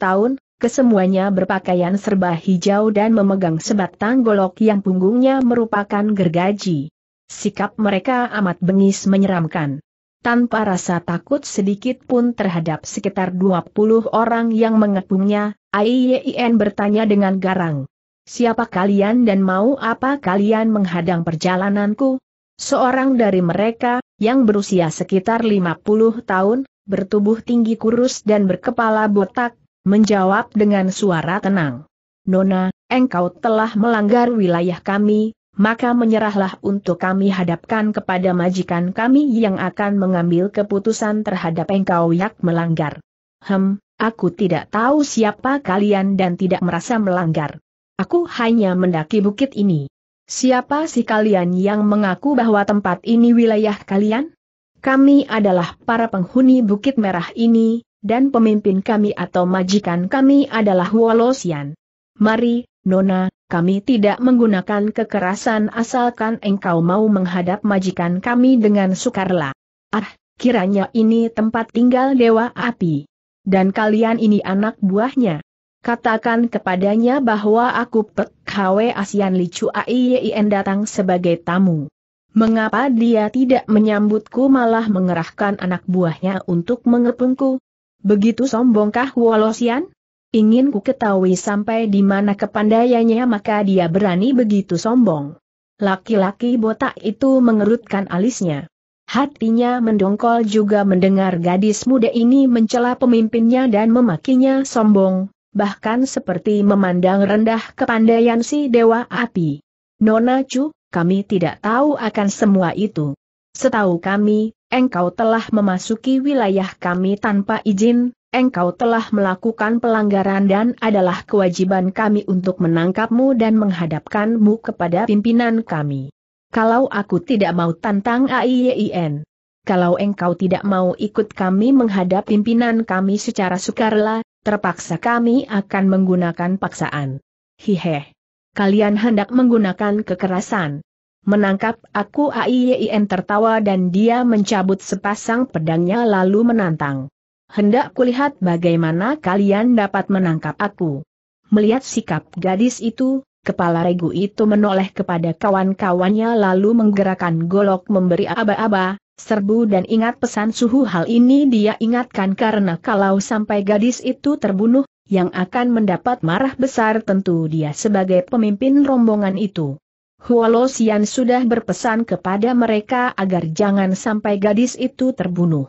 tahun, kesemuanya berpakaian serba hijau dan memegang sebatang golok yang punggungnya merupakan gergaji. Sikap mereka amat bengis menyeramkan. Tanpa rasa takut sedikit pun terhadap sekitar 20 orang yang mengepungnya, AIYIN bertanya dengan garang. Siapa kalian dan mau apa kalian menghadang perjalananku? Seorang dari mereka, yang berusia sekitar 50 tahun, bertubuh tinggi kurus dan berkepala botak, menjawab dengan suara tenang. Nona, engkau telah melanggar wilayah kami, maka menyerahlah untuk kami hadapkan kepada majikan kami yang akan mengambil keputusan terhadap engkau yang melanggar. Hem, aku tidak tahu siapa kalian dan tidak merasa melanggar. Aku hanya mendaki bukit ini. Siapa sih kalian yang mengaku bahwa tempat ini wilayah kalian? Kami adalah para penghuni Bukit Merah ini, dan pemimpin kami atau majikan kami adalah Wolosian. Mari, Nona, kami tidak menggunakan kekerasan asalkan engkau mau menghadap majikan kami dengan sukarela. Ah, kiranya ini tempat tinggal Dewa Api. Dan kalian ini anak buahnya. Katakan kepadanya bahwa aku Pek Hwe Asian Li Aiyin datang sebagai tamu. Mengapa dia tidak menyambutku malah mengerahkan anak buahnya untuk mengepungku? Begitu sombongkah Wolosian? Ingin ku ketahui sampai di mana kepandaiannya maka dia berani begitu sombong. Laki-laki botak itu mengerutkan alisnya. Hatinya mendongkol juga mendengar gadis muda ini mencela pemimpinnya dan memakinya sombong, bahkan seperti memandang rendah kepandaian si Dewa Api. Nona Chu, kami tidak tahu akan semua itu. Setahu kami, engkau telah memasuki wilayah kami tanpa izin, engkau telah melakukan pelanggaran dan adalah kewajiban kami untuk menangkapmu dan menghadapkanmu kepada pimpinan kami. Kalau aku tidak mau tantang AIYIN. Kalau engkau tidak mau ikut kami menghadap pimpinan kami secara sukarela, terpaksa kami akan menggunakan paksaan. Hihe. Kalian hendak menggunakan kekerasan. Menangkap aku AIYIN tertawa dan dia mencabut sepasang pedangnya lalu menantang. Hendak kulihat bagaimana kalian dapat menangkap aku. Melihat sikap gadis itu, kepala regu itu menoleh kepada kawan-kawannya lalu menggerakkan golok memberi aba-aba, Serbu dan ingat pesan suhu hal ini dia ingatkan karena kalau sampai gadis itu terbunuh, yang akan mendapat marah besar tentu dia sebagai pemimpin rombongan itu. Huolosian sudah berpesan kepada mereka agar jangan sampai gadis itu terbunuh.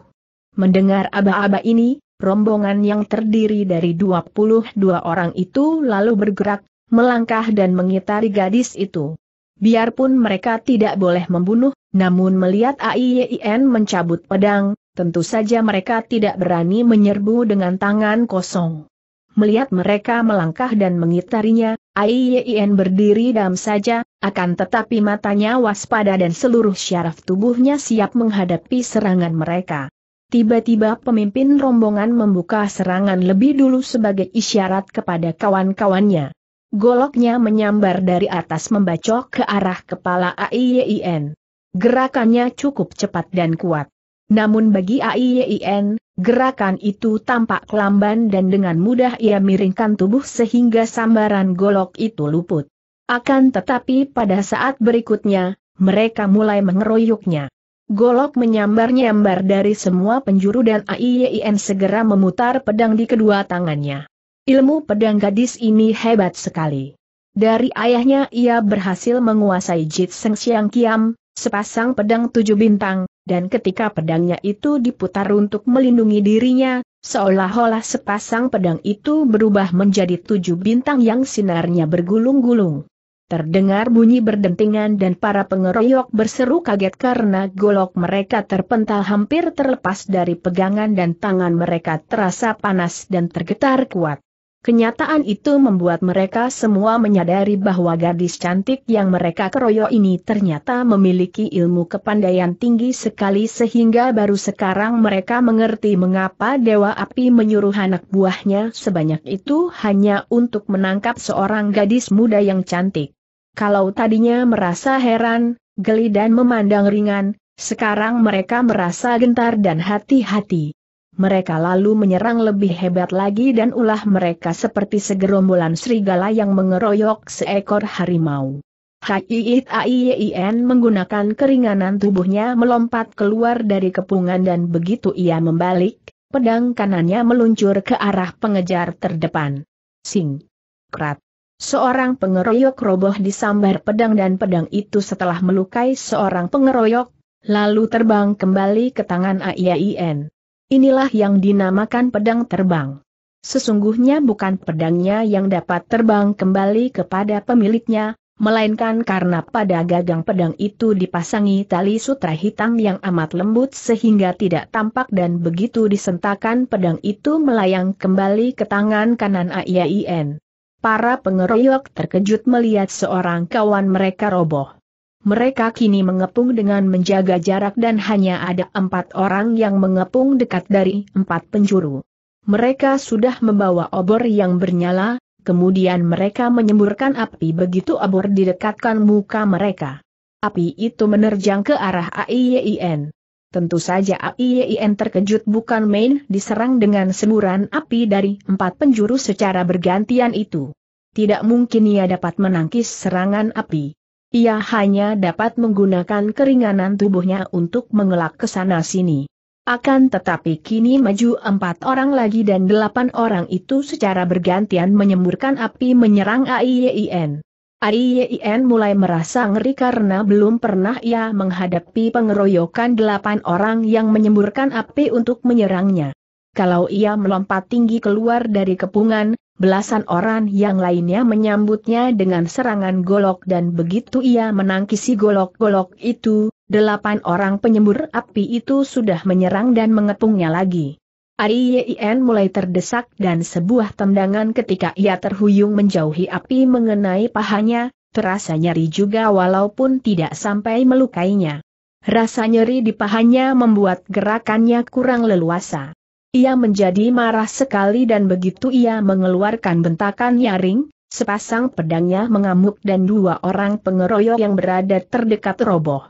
Mendengar aba-aba ini, rombongan yang terdiri dari 22 orang itu lalu bergerak, melangkah dan mengitari gadis itu. Biarpun mereka tidak boleh membunuh, namun melihat AIYIN mencabut pedang, tentu saja mereka tidak berani menyerbu dengan tangan kosong. Melihat mereka melangkah dan mengitarinya, AIYIN berdiri dalam saja, akan tetapi matanya waspada dan seluruh syaraf tubuhnya siap menghadapi serangan mereka. Tiba-tiba pemimpin rombongan membuka serangan lebih dulu sebagai isyarat kepada kawan-kawannya. Goloknya menyambar dari atas membacok ke arah kepala AIYIN. Gerakannya cukup cepat dan kuat. Namun bagi AIYIN, gerakan itu tampak lamban dan dengan mudah ia miringkan tubuh sehingga sambaran golok itu luput. Akan tetapi pada saat berikutnya, mereka mulai mengeroyoknya. Golok menyambar-nyambar dari semua penjuru dan AIYIN segera memutar pedang di kedua tangannya. Ilmu pedang gadis ini hebat sekali. Dari ayahnya ia berhasil menguasai Jitseng Siang Kiam, sepasang pedang tujuh bintang, dan ketika pedangnya itu diputar untuk melindungi dirinya, seolah-olah sepasang pedang itu berubah menjadi tujuh bintang yang sinarnya bergulung-gulung. Terdengar bunyi berdentingan dan para pengeroyok berseru kaget karena golok mereka terpental hampir terlepas dari pegangan dan tangan mereka terasa panas dan tergetar kuat. Kenyataan itu membuat mereka semua menyadari bahwa gadis cantik yang mereka keroyok ini ternyata memiliki ilmu kepandaian tinggi sekali sehingga baru sekarang mereka mengerti mengapa Dewa Api menyuruh anak buahnya sebanyak itu hanya untuk menangkap seorang gadis muda yang cantik. Kalau tadinya merasa heran, geli dan memandang ringan, sekarang mereka merasa gentar dan hati-hati mereka lalu menyerang lebih hebat lagi dan ulah mereka seperti segerombolan serigala yang mengeroyok seekor harimau. Haiit Aiyin menggunakan keringanan tubuhnya melompat keluar dari kepungan dan begitu ia membalik, pedang kanannya meluncur ke arah pengejar terdepan. Sing. Krat. Seorang pengeroyok roboh disambar pedang dan pedang itu setelah melukai seorang pengeroyok, lalu terbang kembali ke tangan Aiyin. Inilah yang dinamakan pedang terbang. Sesungguhnya bukan pedangnya yang dapat terbang kembali kepada pemiliknya, melainkan karena pada gagang pedang itu dipasangi tali sutra hitam yang amat lembut sehingga tidak tampak dan begitu disentakan pedang itu melayang kembali ke tangan kanan AIAIN. Para pengeroyok terkejut melihat seorang kawan mereka roboh. Mereka kini mengepung dengan menjaga jarak dan hanya ada empat orang yang mengepung dekat dari empat penjuru. Mereka sudah membawa obor yang bernyala, kemudian mereka menyemburkan api begitu obor didekatkan muka mereka. Api itu menerjang ke arah AIYIN. Tentu saja AIYIN terkejut bukan main diserang dengan semburan api dari empat penjuru secara bergantian itu. Tidak mungkin ia dapat menangkis serangan api. Ia hanya dapat menggunakan keringanan tubuhnya untuk mengelak ke sana-sini. Akan tetapi kini maju empat orang lagi dan delapan orang itu secara bergantian menyemburkan api menyerang AIYIN. E AIYIN e mulai merasa ngeri karena belum pernah ia menghadapi pengeroyokan delapan orang yang menyemburkan api untuk menyerangnya. Kalau ia melompat tinggi keluar dari kepungan, Belasan orang yang lainnya menyambutnya dengan serangan golok dan begitu ia menangkisi golok-golok itu, delapan orang penyembur api itu sudah menyerang dan mengepungnya lagi. Ariyen mulai terdesak dan sebuah tendangan ketika ia terhuyung menjauhi api mengenai pahanya, terasa nyeri juga walaupun tidak sampai melukainya. Rasa nyeri di pahanya membuat gerakannya kurang leluasa. Ia menjadi marah sekali dan begitu ia mengeluarkan bentakan nyaring, sepasang pedangnya mengamuk dan dua orang pengeroyok yang berada terdekat roboh.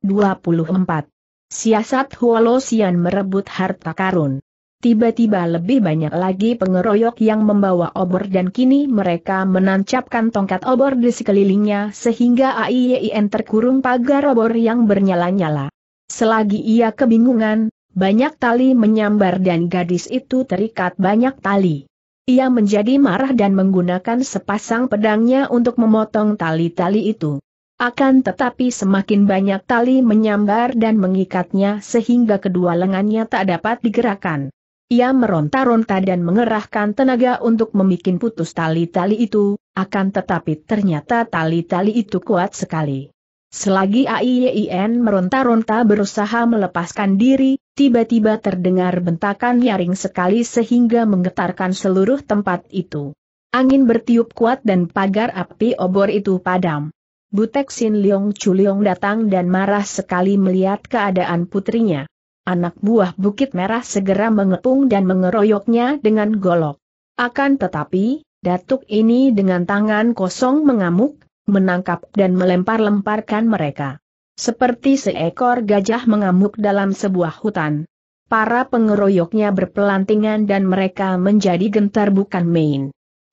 24. Siasat Huolosian merebut harta karun. Tiba-tiba lebih banyak lagi pengeroyok yang membawa obor dan kini mereka menancapkan tongkat obor di sekelilingnya sehingga AIYN terkurung pagar obor yang bernyala-nyala. Selagi ia kebingungan, banyak tali menyambar dan gadis itu terikat banyak tali. Ia menjadi marah dan menggunakan sepasang pedangnya untuk memotong tali-tali itu. Akan tetapi semakin banyak tali menyambar dan mengikatnya sehingga kedua lengannya tak dapat digerakkan. Ia meronta-ronta dan mengerahkan tenaga untuk membuat putus tali-tali itu, akan tetapi ternyata tali-tali itu kuat sekali. Selagi AIYIN meronta-ronta berusaha melepaskan diri, tiba-tiba terdengar bentakan nyaring sekali sehingga menggetarkan seluruh tempat itu. Angin bertiup kuat dan pagar api obor itu padam. Butek Sin Leong Chu Leong datang dan marah sekali melihat keadaan putrinya. Anak buah Bukit Merah segera mengepung dan mengeroyoknya dengan golok. Akan tetapi, datuk ini dengan tangan kosong mengamuk, menangkap dan melempar-lemparkan mereka. Seperti seekor gajah mengamuk dalam sebuah hutan. Para pengeroyoknya berpelantingan dan mereka menjadi gentar bukan main.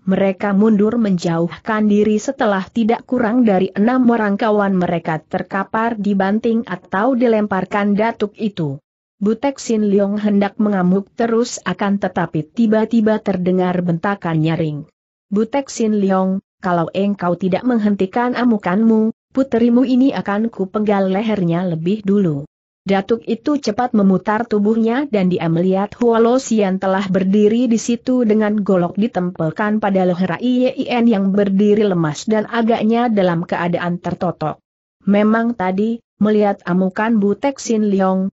Mereka mundur menjauhkan diri setelah tidak kurang dari enam orang kawan mereka terkapar dibanting atau dilemparkan datuk itu. Butek Sin Leong hendak mengamuk terus akan tetapi tiba-tiba terdengar bentakan nyaring. Butek Sin Leong, kalau engkau tidak menghentikan amukanmu, puterimu ini akan kupenggal lehernya lebih dulu. Datuk itu cepat memutar tubuhnya dan dia melihat Xian telah berdiri di situ dengan golok ditempelkan pada leher IYN yang berdiri lemas dan agaknya dalam keadaan tertotok. Memang tadi, melihat amukan Butek Sin Leong,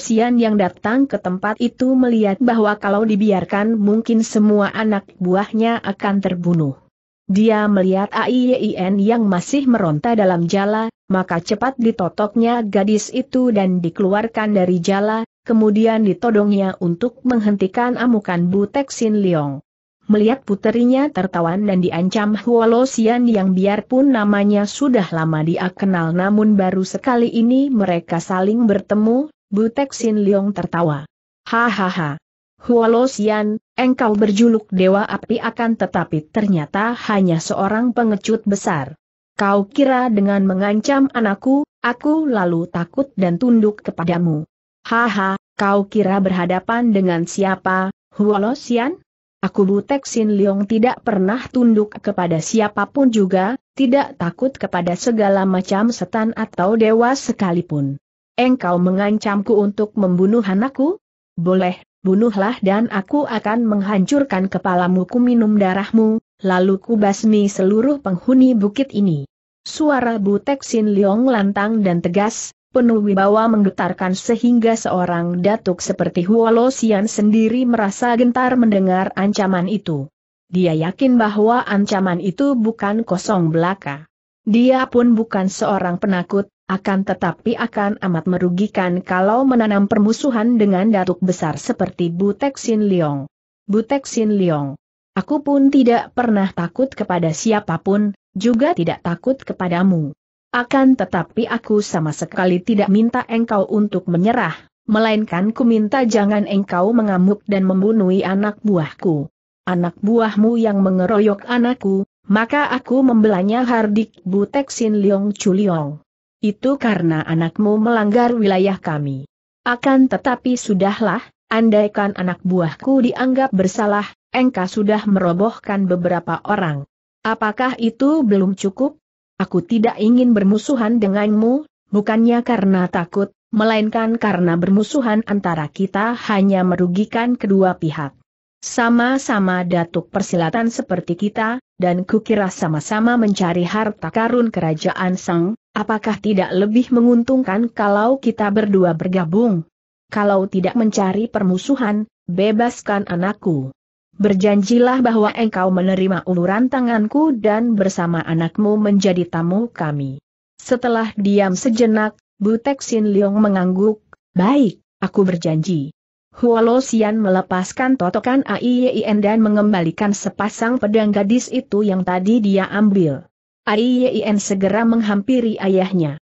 Xian yang datang ke tempat itu melihat bahwa kalau dibiarkan mungkin semua anak buahnya akan terbunuh. Dia melihat AIYIN e yang masih meronta dalam jala, maka cepat ditotoknya gadis itu dan dikeluarkan dari jala, kemudian ditodongnya untuk menghentikan amukan Butek Sin Leong. Melihat puterinya tertawan dan diancam Huolosian yang biarpun namanya sudah lama dia kenal namun baru sekali ini mereka saling bertemu, Butek Sin Leong tertawa. Hahaha. Hualosian, engkau berjuluk Dewa Api akan tetapi ternyata hanya seorang pengecut besar. Kau kira dengan mengancam anakku, aku lalu takut dan tunduk kepadamu. Haha, kau kira berhadapan dengan siapa, Hualosian? Aku Butek Sin Leong tidak pernah tunduk kepada siapapun juga, tidak takut kepada segala macam setan atau dewa sekalipun. Engkau mengancamku untuk membunuh anakku? Boleh, bunuhlah dan aku akan menghancurkan kepalamu ku minum darahmu, lalu ku basmi seluruh penghuni bukit ini. Suara Butek Sin Leong lantang dan tegas, penuh wibawa menggetarkan sehingga seorang datuk seperti Huolo Sian sendiri merasa gentar mendengar ancaman itu. Dia yakin bahwa ancaman itu bukan kosong belaka. Dia pun bukan seorang penakut, akan tetapi akan amat merugikan kalau menanam permusuhan dengan datuk besar seperti Butek Sin Leong. Butek Sin Leong. Aku pun tidak pernah takut kepada siapapun, juga tidak takut kepadamu. Akan tetapi aku sama sekali tidak minta engkau untuk menyerah, melainkan ku minta jangan engkau mengamuk dan membunuhi anak buahku. Anak buahmu yang mengeroyok anakku, maka aku membelanya Hardik Butek Sin Leong Chuliong. Itu karena anakmu melanggar wilayah kami. Akan tetapi sudahlah, andaikan anak buahku dianggap bersalah, engkau sudah merobohkan beberapa orang. Apakah itu belum cukup? Aku tidak ingin bermusuhan denganmu, bukannya karena takut, melainkan karena bermusuhan antara kita hanya merugikan kedua pihak. Sama-sama datuk persilatan seperti kita, dan kukira sama-sama mencari harta karun kerajaan Sang, Apakah tidak lebih menguntungkan kalau kita berdua bergabung? Kalau tidak mencari permusuhan, bebaskan anakku. Berjanjilah bahwa engkau menerima uluran tanganku dan bersama anakmu menjadi tamu kami. Setelah diam sejenak, Butek Sin Leong mengangguk, baik, aku berjanji. Huolo Xian melepaskan totokan AIYIN dan mengembalikan sepasang pedang gadis itu yang tadi dia ambil. Aien segera menghampiri ayahnya.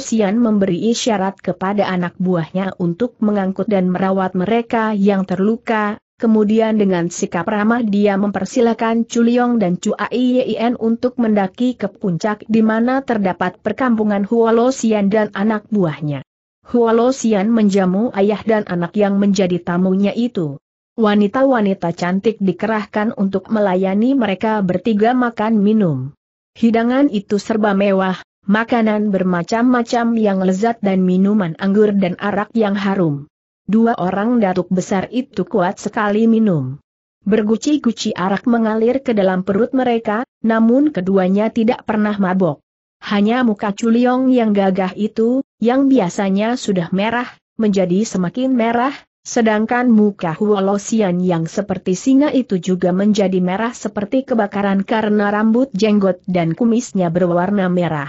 Sian memberi isyarat kepada anak buahnya untuk mengangkut dan merawat mereka yang terluka, kemudian dengan sikap ramah dia mempersilahkan Chuliong dan Chu Aien untuk mendaki ke puncak di mana terdapat perkampungan Sian dan anak buahnya. Sian menjamu ayah dan anak yang menjadi tamunya itu. Wanita-wanita cantik dikerahkan untuk melayani mereka bertiga makan minum. Hidangan itu serba mewah, makanan bermacam-macam yang lezat dan minuman anggur dan arak yang harum. Dua orang datuk besar itu kuat sekali minum. Berguci-guci arak mengalir ke dalam perut mereka, namun keduanya tidak pernah mabok. Hanya muka Culiong yang gagah itu, yang biasanya sudah merah, menjadi semakin merah, Sedangkan muka Huolosian yang seperti singa itu juga menjadi merah seperti kebakaran karena rambut jenggot dan kumisnya berwarna merah.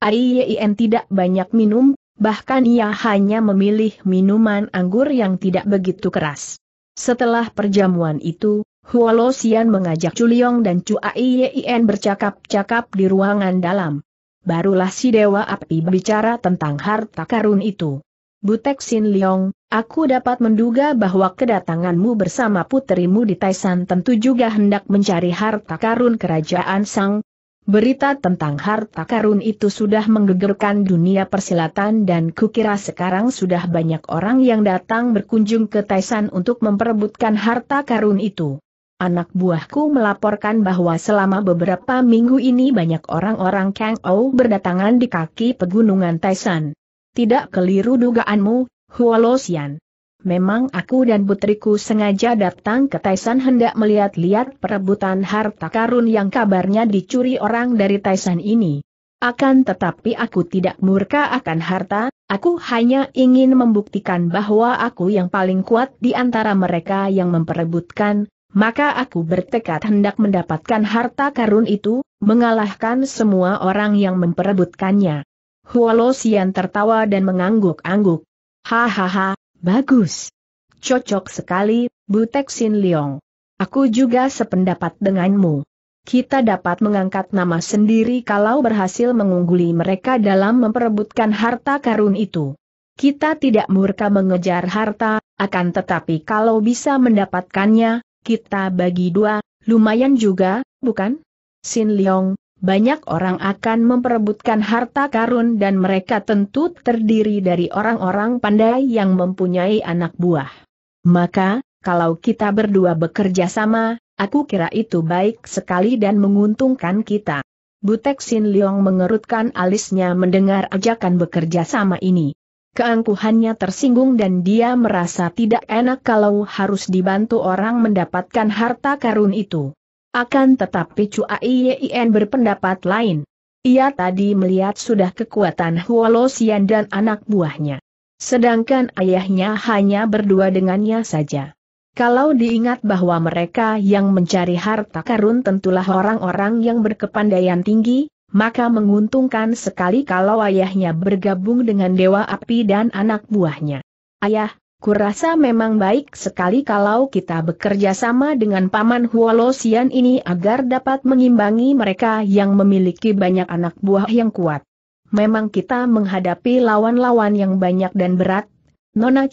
Aien tidak banyak minum, bahkan ia hanya memilih minuman anggur yang tidak begitu keras. Setelah perjamuan itu, Huolosian mengajak Chuliong dan Chu Aien bercakap-cakap di ruangan dalam. Barulah si Dewa Api berbicara tentang harta karun itu. Butek Sin Leong, aku dapat menduga bahwa kedatanganmu bersama putrimu di Taisan tentu juga hendak mencari harta karun kerajaan Sang. Berita tentang harta karun itu sudah menggegerkan dunia persilatan dan kukira sekarang sudah banyak orang yang datang berkunjung ke Taisan untuk memperebutkan harta karun itu. Anak buahku melaporkan bahwa selama beberapa minggu ini banyak orang-orang Kang Ou berdatangan di kaki pegunungan Taisan. Tidak keliru dugaanmu, Huolosian. Memang aku dan putriku sengaja datang ke Taisan hendak melihat-lihat perebutan harta karun yang kabarnya dicuri orang dari Taisan ini. Akan tetapi aku tidak murka akan harta, aku hanya ingin membuktikan bahwa aku yang paling kuat di antara mereka yang memperebutkan, maka aku bertekad hendak mendapatkan harta karun itu, mengalahkan semua orang yang memperebutkannya. Huolo Sian tertawa dan mengangguk-angguk. Hahaha, bagus. Cocok sekali, Butek Sin Leong. Aku juga sependapat denganmu. Kita dapat mengangkat nama sendiri kalau berhasil mengungguli mereka dalam memperebutkan harta karun itu. Kita tidak murka mengejar harta, akan tetapi kalau bisa mendapatkannya, kita bagi dua, lumayan juga, bukan? Sin Leong, banyak orang akan memperebutkan harta karun dan mereka tentu terdiri dari orang-orang pandai yang mempunyai anak buah. Maka, kalau kita berdua bekerja sama, aku kira itu baik sekali dan menguntungkan kita. Butek Sin Leong mengerutkan alisnya mendengar ajakan bekerja sama ini. Keangkuhannya tersinggung dan dia merasa tidak enak kalau harus dibantu orang mendapatkan harta karun itu. Akan tetapi Chu Aiyen berpendapat lain. Ia tadi melihat sudah kekuatan Huolosian dan anak buahnya. Sedangkan ayahnya hanya berdua dengannya saja. Kalau diingat bahwa mereka yang mencari harta karun tentulah orang-orang yang berkepandaian tinggi, maka menguntungkan sekali kalau ayahnya bergabung dengan Dewa Api dan anak buahnya. Ayah, Kurasa memang baik sekali kalau kita bekerja sama dengan Paman Huolosian ini agar dapat mengimbangi mereka yang memiliki banyak anak buah yang kuat. Memang kita menghadapi lawan-lawan yang banyak dan berat, Nona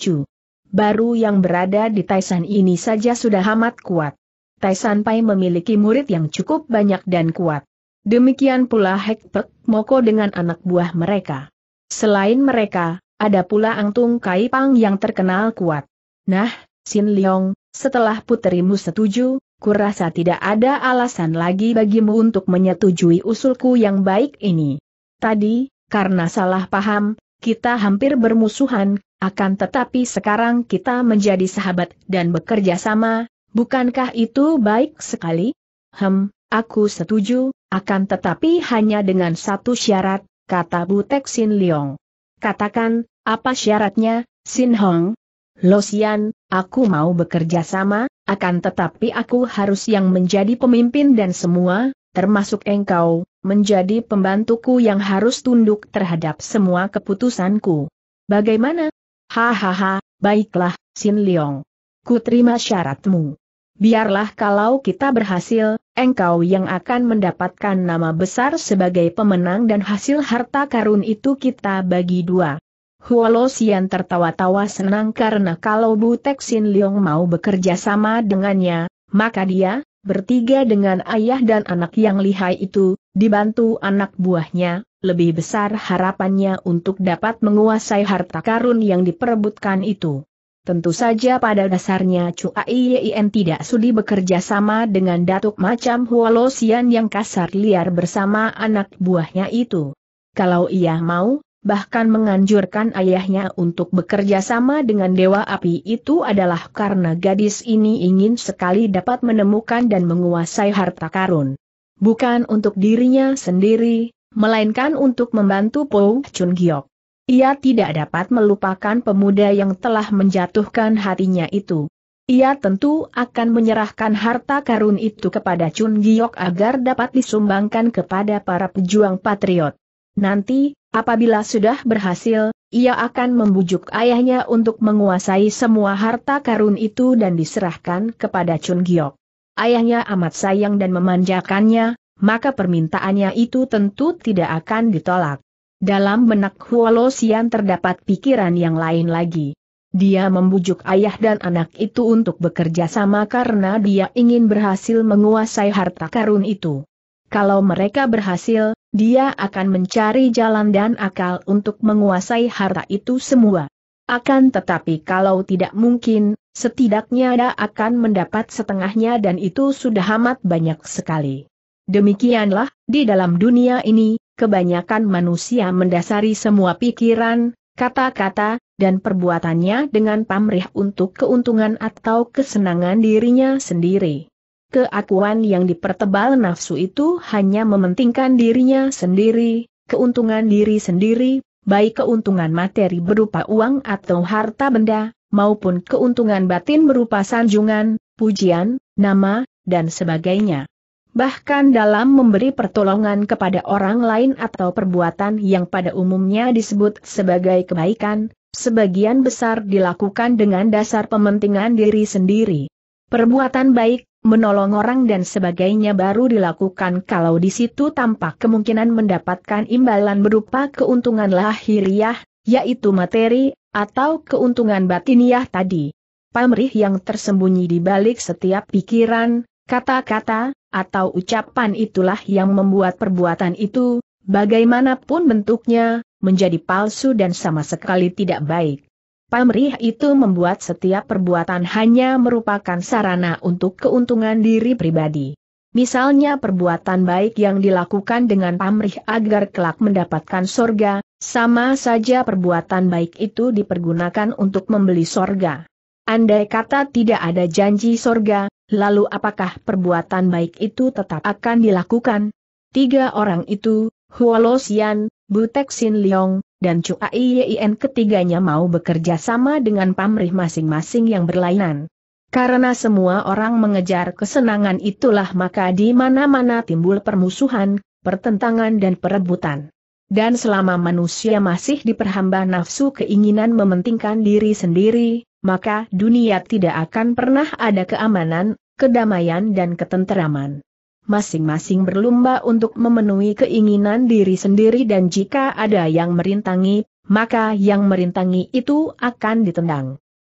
Baru yang berada di Taisan ini saja sudah amat kuat. Taisan Pai memiliki murid yang cukup banyak dan kuat. Demikian pula Hekpek Moko dengan anak buah mereka. Selain mereka, ada pula Angtung Kai Pang yang terkenal kuat. Nah, Sin Leong, setelah puterimu setuju, kurasa tidak ada alasan lagi bagimu untuk menyetujui usulku yang baik ini. Tadi, karena salah paham, kita hampir bermusuhan, akan tetapi sekarang kita menjadi sahabat dan bekerja sama, bukankah itu baik sekali? Hem, aku setuju, akan tetapi hanya dengan satu syarat, kata Butek Sin Leong. Katakan, apa syaratnya, Sin Hong? Losian, aku mau bekerja sama, akan tetapi aku harus yang menjadi pemimpin dan semua, termasuk engkau, menjadi pembantuku yang harus tunduk terhadap semua keputusanku. Bagaimana? Hahaha, baiklah, Sin Leong. Ku terima syaratmu. Biarlah kalau kita berhasil, engkau yang akan mendapatkan nama besar sebagai pemenang dan hasil harta karun itu kita bagi dua. Huolosian tertawa-tawa senang karena kalau Butek Sin Leong mau bekerja sama dengannya, maka dia, bertiga dengan ayah dan anak yang lihai itu, dibantu anak buahnya, lebih besar harapannya untuk dapat menguasai harta karun yang diperebutkan itu. Tentu saja pada dasarnya Cua Yin tidak sudi bekerja sama dengan datuk macam Huolosian yang kasar liar bersama anak buahnya itu. Kalau ia mau, bahkan menganjurkan ayahnya untuk bekerja sama dengan Dewa Api itu adalah karena gadis ini ingin sekali dapat menemukan dan menguasai harta karun. Bukan untuk dirinya sendiri, melainkan untuk membantu Po Chun Giok. Ia tidak dapat melupakan pemuda yang telah menjatuhkan hatinya itu. Ia tentu akan menyerahkan harta karun itu kepada Chun Giok agar dapat disumbangkan kepada para pejuang patriot. Nanti, Apabila sudah berhasil, ia akan membujuk ayahnya untuk menguasai semua harta karun itu dan diserahkan kepada Chun Giok. Ayahnya amat sayang dan memanjakannya, maka permintaannya itu tentu tidak akan ditolak. Dalam benak Huolo Sian terdapat pikiran yang lain lagi. Dia membujuk ayah dan anak itu untuk bekerja sama karena dia ingin berhasil menguasai harta karun itu. Kalau mereka berhasil, dia akan mencari jalan dan akal untuk menguasai harta itu semua. Akan tetapi kalau tidak mungkin, setidaknya dia akan mendapat setengahnya dan itu sudah amat banyak sekali. Demikianlah, di dalam dunia ini, kebanyakan manusia mendasari semua pikiran, kata-kata, dan perbuatannya dengan pamrih untuk keuntungan atau kesenangan dirinya sendiri. Keakuan yang dipertebal nafsu itu hanya mementingkan dirinya sendiri, keuntungan diri sendiri, baik keuntungan materi berupa uang atau harta benda, maupun keuntungan batin berupa sanjungan, pujian, nama, dan sebagainya. Bahkan dalam memberi pertolongan kepada orang lain atau perbuatan yang pada umumnya disebut sebagai kebaikan, sebagian besar dilakukan dengan dasar pementingan diri sendiri. Perbuatan baik, menolong orang dan sebagainya baru dilakukan kalau di situ tampak kemungkinan mendapatkan imbalan berupa keuntungan lahiriah, yaitu materi, atau keuntungan batiniah tadi. Pamrih yang tersembunyi di balik setiap pikiran, kata-kata, atau ucapan itulah yang membuat perbuatan itu, bagaimanapun bentuknya, menjadi palsu dan sama sekali tidak baik pamrih itu membuat setiap perbuatan hanya merupakan sarana untuk keuntungan diri pribadi. Misalnya perbuatan baik yang dilakukan dengan pamrih agar kelak mendapatkan sorga, sama saja perbuatan baik itu dipergunakan untuk membeli sorga. Andai kata tidak ada janji sorga, lalu apakah perbuatan baik itu tetap akan dilakukan? Tiga orang itu, Huo Lo Xian, Bu Sin Leong, dan Cua Yin ketiganya mau bekerja sama dengan pamrih masing-masing yang berlainan. Karena semua orang mengejar kesenangan itulah maka di mana-mana timbul permusuhan, pertentangan dan perebutan. Dan selama manusia masih diperhamba nafsu keinginan mementingkan diri sendiri, maka dunia tidak akan pernah ada keamanan, kedamaian dan ketenteraman masing-masing berlomba untuk memenuhi keinginan diri sendiri dan jika ada yang merintangi, maka yang merintangi itu akan ditendang.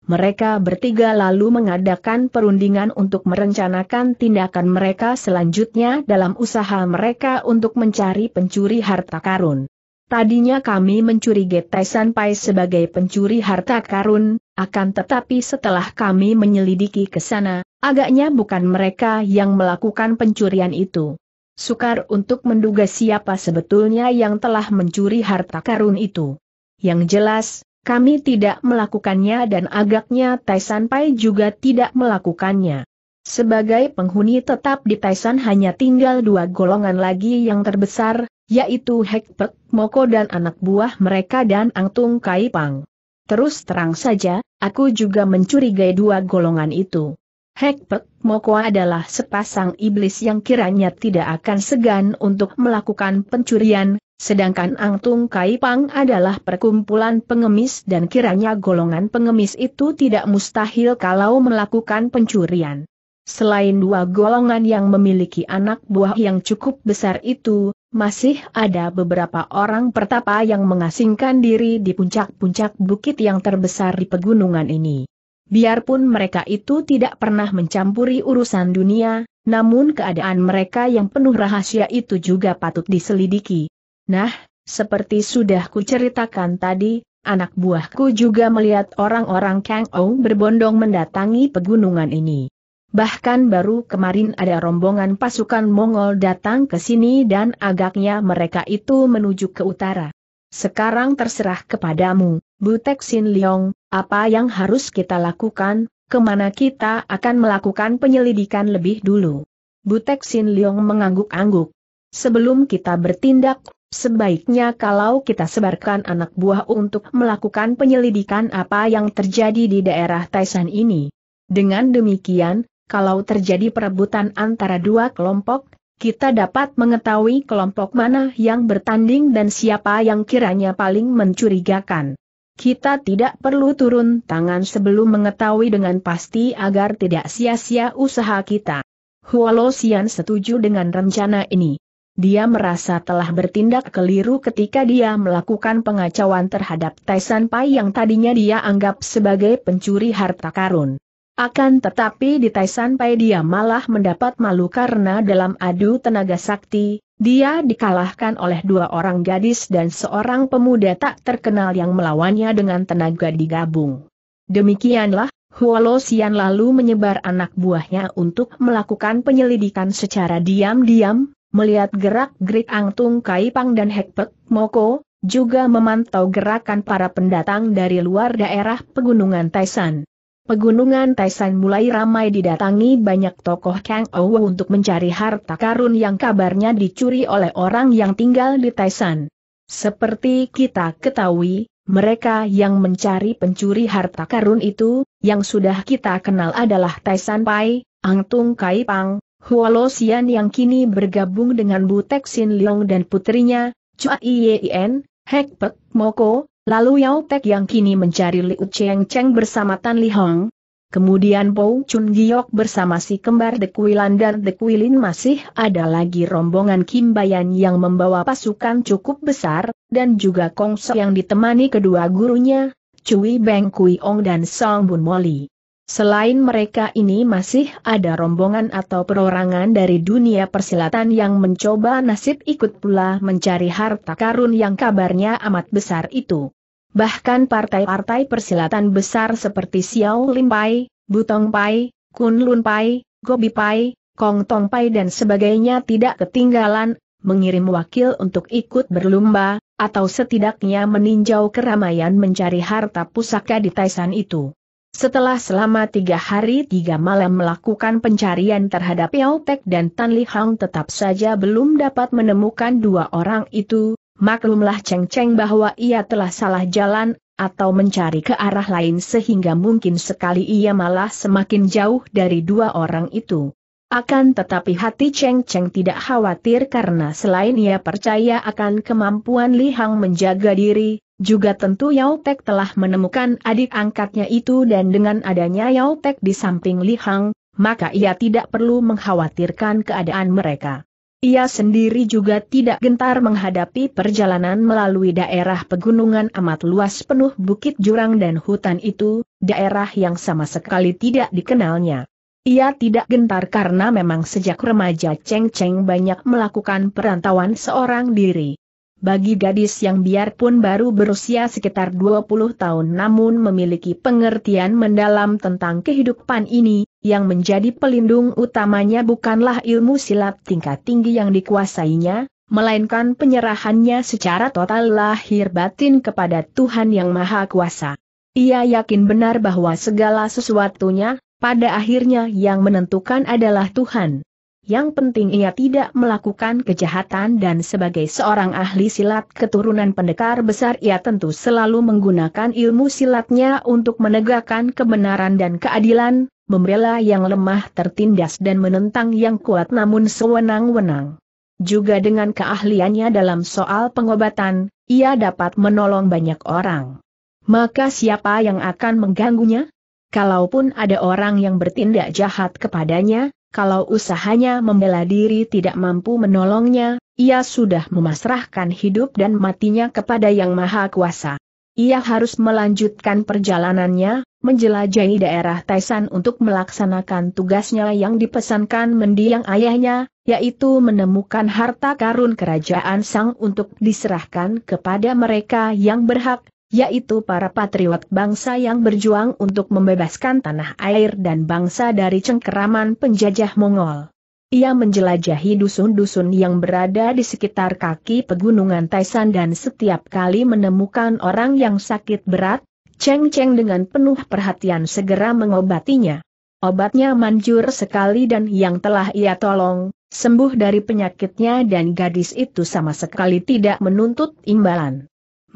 Mereka bertiga lalu mengadakan perundingan untuk merencanakan tindakan mereka selanjutnya dalam usaha mereka untuk mencari pencuri harta karun. Tadinya kami mencuri Getesan Pai sebagai pencuri harta karun, akan tetapi setelah kami menyelidiki ke sana, agaknya bukan mereka yang melakukan pencurian itu. Sukar untuk menduga siapa sebetulnya yang telah mencuri harta karun itu. Yang jelas, kami tidak melakukannya dan agaknya Taisan Pai juga tidak melakukannya. Sebagai penghuni tetap di Taisan hanya tinggal dua golongan lagi yang terbesar, yaitu Hek Moko dan anak buah mereka dan Angtung Pang. Terus terang saja, aku juga mencurigai dua golongan itu. Hekpek Moko adalah sepasang iblis yang kiranya tidak akan segan untuk melakukan pencurian, sedangkan Angtung Pang adalah perkumpulan pengemis dan kiranya golongan pengemis itu tidak mustahil kalau melakukan pencurian. Selain dua golongan yang memiliki anak buah yang cukup besar itu, masih ada beberapa orang pertapa yang mengasingkan diri di puncak-puncak bukit yang terbesar di pegunungan ini. Biarpun mereka itu tidak pernah mencampuri urusan dunia, namun keadaan mereka yang penuh rahasia itu juga patut diselidiki. Nah, seperti sudah kuceritakan tadi, anak buahku juga melihat orang-orang Kang Ong berbondong mendatangi pegunungan ini. Bahkan baru kemarin ada rombongan pasukan Mongol datang ke sini dan agaknya mereka itu menuju ke utara. Sekarang terserah kepadamu, Butek Sin Leong, apa yang harus kita lakukan, kemana kita akan melakukan penyelidikan lebih dulu. Butek Sin Leong mengangguk-angguk. Sebelum kita bertindak, sebaiknya kalau kita sebarkan anak buah untuk melakukan penyelidikan apa yang terjadi di daerah Taisan ini. Dengan demikian, kalau terjadi perebutan antara dua kelompok, kita dapat mengetahui kelompok mana yang bertanding dan siapa yang kiranya paling mencurigakan. Kita tidak perlu turun tangan sebelum mengetahui dengan pasti agar tidak sia-sia usaha kita. Hualo Sian setuju dengan rencana ini. Dia merasa telah bertindak keliru ketika dia melakukan pengacauan terhadap Taisan Pai yang tadinya dia anggap sebagai pencuri harta karun. Akan tetapi di Taisan Pai dia malah mendapat malu karena dalam adu tenaga sakti, dia dikalahkan oleh dua orang gadis dan seorang pemuda tak terkenal yang melawannya dengan tenaga digabung. Demikianlah, Huolo Xian lalu menyebar anak buahnya untuk melakukan penyelidikan secara diam-diam, melihat gerak-gerik Angtung Pang dan Hekpek Moko, juga memantau gerakan para pendatang dari luar daerah pegunungan Taisan. Pegunungan Taisan mulai ramai didatangi banyak tokoh Kang untuk mencari harta karun yang kabarnya dicuri oleh orang yang tinggal di Taisan. Seperti kita ketahui, mereka yang mencari pencuri harta karun itu, yang sudah kita kenal adalah Taisan Pai, Angtung Kai Pang, Hualo Xian yang kini bergabung dengan Butek Sin Leong dan putrinya, Chua Ien, Hek Pek Moko, Lalu Yao Pek yang kini mencari Liu Cheng Cheng bersama Tan Li Hong. Kemudian Bo Chun Giok bersama si kembar The Kuilan dan Kuilin masih ada lagi rombongan Kim Bayan yang membawa pasukan cukup besar, dan juga Kong Kongso yang ditemani kedua gurunya, Cui Beng Kui Ong dan Song Bun Moli. Selain mereka ini masih ada rombongan atau perorangan dari dunia persilatan yang mencoba nasib ikut pula mencari harta karun yang kabarnya amat besar itu. Bahkan partai-partai persilatan besar seperti Xiao Lim Pai, Butong Pai, Kun Lun Pai, Gobi Pai, Kong Tong Pai dan sebagainya tidak ketinggalan, mengirim wakil untuk ikut berlomba, atau setidaknya meninjau keramaian mencari harta pusaka di Taisan itu. Setelah selama tiga hari tiga malam melakukan pencarian terhadap Yao Tek dan Tan Li Hang tetap saja belum dapat menemukan dua orang itu, maklumlah Cheng Cheng bahwa ia telah salah jalan, atau mencari ke arah lain sehingga mungkin sekali ia malah semakin jauh dari dua orang itu. Akan tetapi hati Cheng Cheng tidak khawatir karena selain ia percaya akan kemampuan Li Hang menjaga diri, juga tentu Yao Pek telah menemukan adik angkatnya itu dan dengan adanya Yao Pek di samping Li Hang, maka ia tidak perlu mengkhawatirkan keadaan mereka. Ia sendiri juga tidak gentar menghadapi perjalanan melalui daerah pegunungan amat luas penuh bukit jurang dan hutan itu, daerah yang sama sekali tidak dikenalnya. Ia tidak gentar karena memang sejak remaja Cheng Cheng banyak melakukan perantauan seorang diri. Bagi gadis yang biarpun baru berusia sekitar 20 tahun namun memiliki pengertian mendalam tentang kehidupan ini, yang menjadi pelindung utamanya bukanlah ilmu silat tingkat tinggi yang dikuasainya, melainkan penyerahannya secara total lahir batin kepada Tuhan Yang Maha Kuasa. Ia yakin benar bahwa segala sesuatunya, pada akhirnya yang menentukan adalah Tuhan yang penting ia tidak melakukan kejahatan dan sebagai seorang ahli silat keturunan pendekar besar ia tentu selalu menggunakan ilmu silatnya untuk menegakkan kebenaran dan keadilan, membela yang lemah tertindas dan menentang yang kuat namun sewenang-wenang. Juga dengan keahliannya dalam soal pengobatan, ia dapat menolong banyak orang. Maka siapa yang akan mengganggunya? Kalaupun ada orang yang bertindak jahat kepadanya, kalau usahanya membela diri tidak mampu menolongnya, ia sudah memasrahkan hidup dan matinya kepada Yang Maha Kuasa. Ia harus melanjutkan perjalanannya, menjelajahi daerah Taisan untuk melaksanakan tugasnya yang dipesankan mendiang ayahnya, yaitu menemukan harta karun kerajaan Sang untuk diserahkan kepada mereka yang berhak, yaitu para patriot bangsa yang berjuang untuk membebaskan tanah air dan bangsa dari cengkeraman penjajah Mongol. Ia menjelajahi dusun-dusun yang berada di sekitar kaki pegunungan Taisan dan setiap kali menemukan orang yang sakit berat, Cheng Cheng dengan penuh perhatian segera mengobatinya. Obatnya manjur sekali dan yang telah ia tolong, sembuh dari penyakitnya dan gadis itu sama sekali tidak menuntut imbalan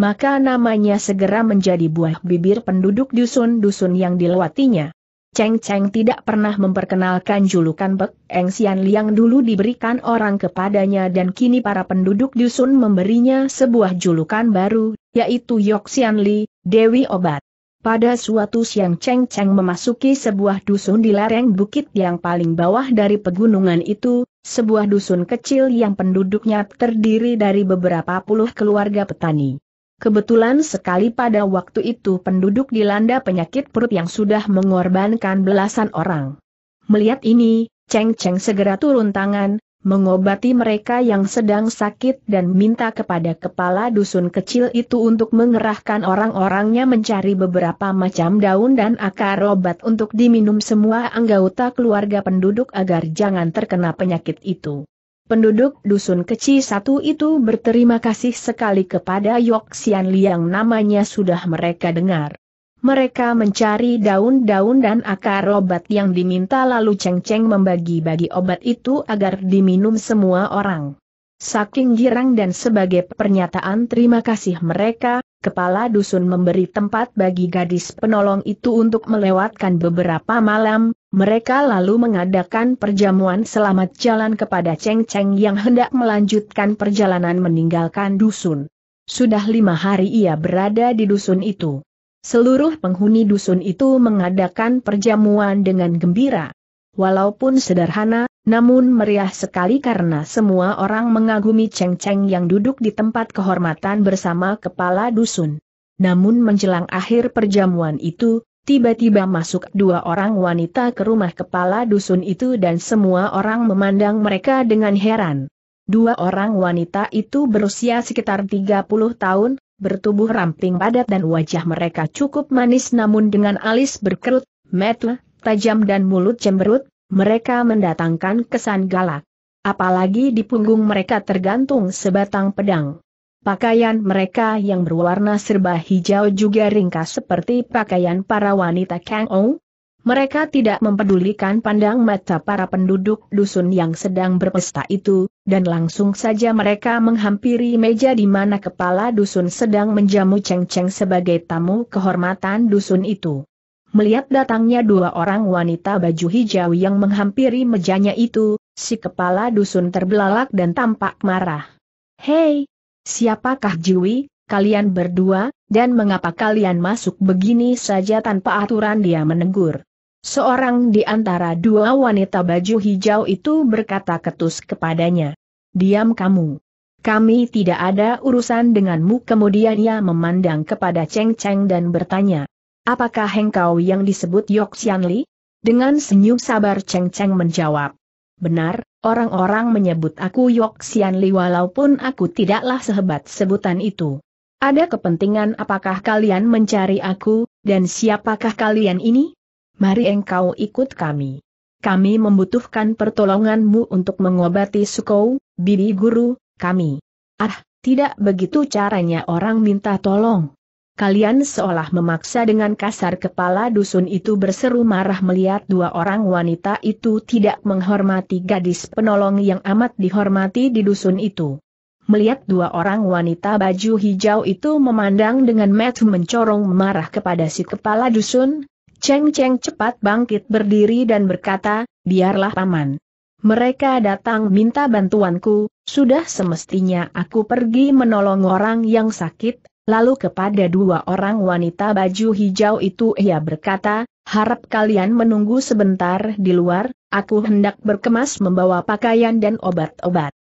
maka namanya segera menjadi buah bibir penduduk dusun-dusun yang dilewatinya. Cheng Cheng tidak pernah memperkenalkan julukan bek. Eng Sian Liang dulu diberikan orang kepadanya dan kini para penduduk dusun memberinya sebuah julukan baru, yaitu Yok Sian Li, Dewi Obat. Pada suatu siang Cheng Cheng memasuki sebuah dusun di lereng bukit yang paling bawah dari pegunungan itu, sebuah dusun kecil yang penduduknya terdiri dari beberapa puluh keluarga petani. Kebetulan sekali pada waktu itu penduduk dilanda penyakit perut yang sudah mengorbankan belasan orang. Melihat ini, Cheng Cheng segera turun tangan, mengobati mereka yang sedang sakit dan minta kepada kepala dusun kecil itu untuk mengerahkan orang-orangnya mencari beberapa macam daun dan akar obat untuk diminum semua anggota keluarga penduduk agar jangan terkena penyakit itu. Penduduk dusun kecil satu itu berterima kasih sekali kepada Yok Sian Liang namanya sudah mereka dengar. Mereka mencari daun-daun dan akar obat yang diminta lalu Cheng Cheng membagi-bagi obat itu agar diminum semua orang. Saking girang dan sebagai pernyataan terima kasih mereka, kepala dusun memberi tempat bagi gadis penolong itu untuk melewatkan beberapa malam, mereka lalu mengadakan perjamuan selamat jalan kepada Cheng Cheng yang hendak melanjutkan perjalanan meninggalkan dusun. Sudah lima hari ia berada di dusun itu. Seluruh penghuni dusun itu mengadakan perjamuan dengan gembira. Walaupun sederhana, namun meriah sekali karena semua orang mengagumi Cheng Cheng yang duduk di tempat kehormatan bersama kepala dusun. Namun menjelang akhir perjamuan itu, Tiba-tiba masuk dua orang wanita ke rumah kepala dusun itu dan semua orang memandang mereka dengan heran. Dua orang wanita itu berusia sekitar 30 tahun, bertubuh ramping padat dan wajah mereka cukup manis namun dengan alis berkerut, mata tajam dan mulut cemberut, mereka mendatangkan kesan galak. Apalagi di punggung mereka tergantung sebatang pedang. Pakaian mereka yang berwarna serba hijau juga ringkas seperti pakaian para wanita Kang Ong. Mereka tidak mempedulikan pandang mata para penduduk dusun yang sedang berpesta itu, dan langsung saja mereka menghampiri meja di mana kepala dusun sedang menjamu Cheng Cheng sebagai tamu kehormatan dusun itu. Melihat datangnya dua orang wanita baju hijau yang menghampiri mejanya itu, si kepala dusun terbelalak dan tampak marah. Hei, Siapakah Jiwi, kalian berdua, dan mengapa kalian masuk begini saja tanpa aturan dia menegur. Seorang di antara dua wanita baju hijau itu berkata ketus kepadanya. Diam kamu. Kami tidak ada urusan denganmu kemudian ia memandang kepada Cheng Cheng dan bertanya. Apakah engkau yang disebut Yok Li? Dengan senyum sabar Cheng Cheng menjawab. Benar, Orang-orang menyebut aku Yok Sian Li walaupun aku tidaklah sehebat sebutan itu. Ada kepentingan apakah kalian mencari aku, dan siapakah kalian ini? Mari engkau ikut kami. Kami membutuhkan pertolonganmu untuk mengobati Sukou, bibi guru, kami. Ah, tidak begitu caranya orang minta tolong. Kalian seolah memaksa dengan kasar kepala dusun itu berseru marah melihat dua orang wanita itu tidak menghormati gadis penolong yang amat dihormati di dusun itu. Melihat dua orang wanita baju hijau itu memandang dengan mata mencorong marah kepada si kepala dusun, Cheng Cheng cepat bangkit berdiri dan berkata, biarlah paman. Mereka datang minta bantuanku, sudah semestinya aku pergi menolong orang yang sakit, Lalu kepada dua orang wanita baju hijau itu ia berkata, harap kalian menunggu sebentar di luar, aku hendak berkemas membawa pakaian dan obat-obat.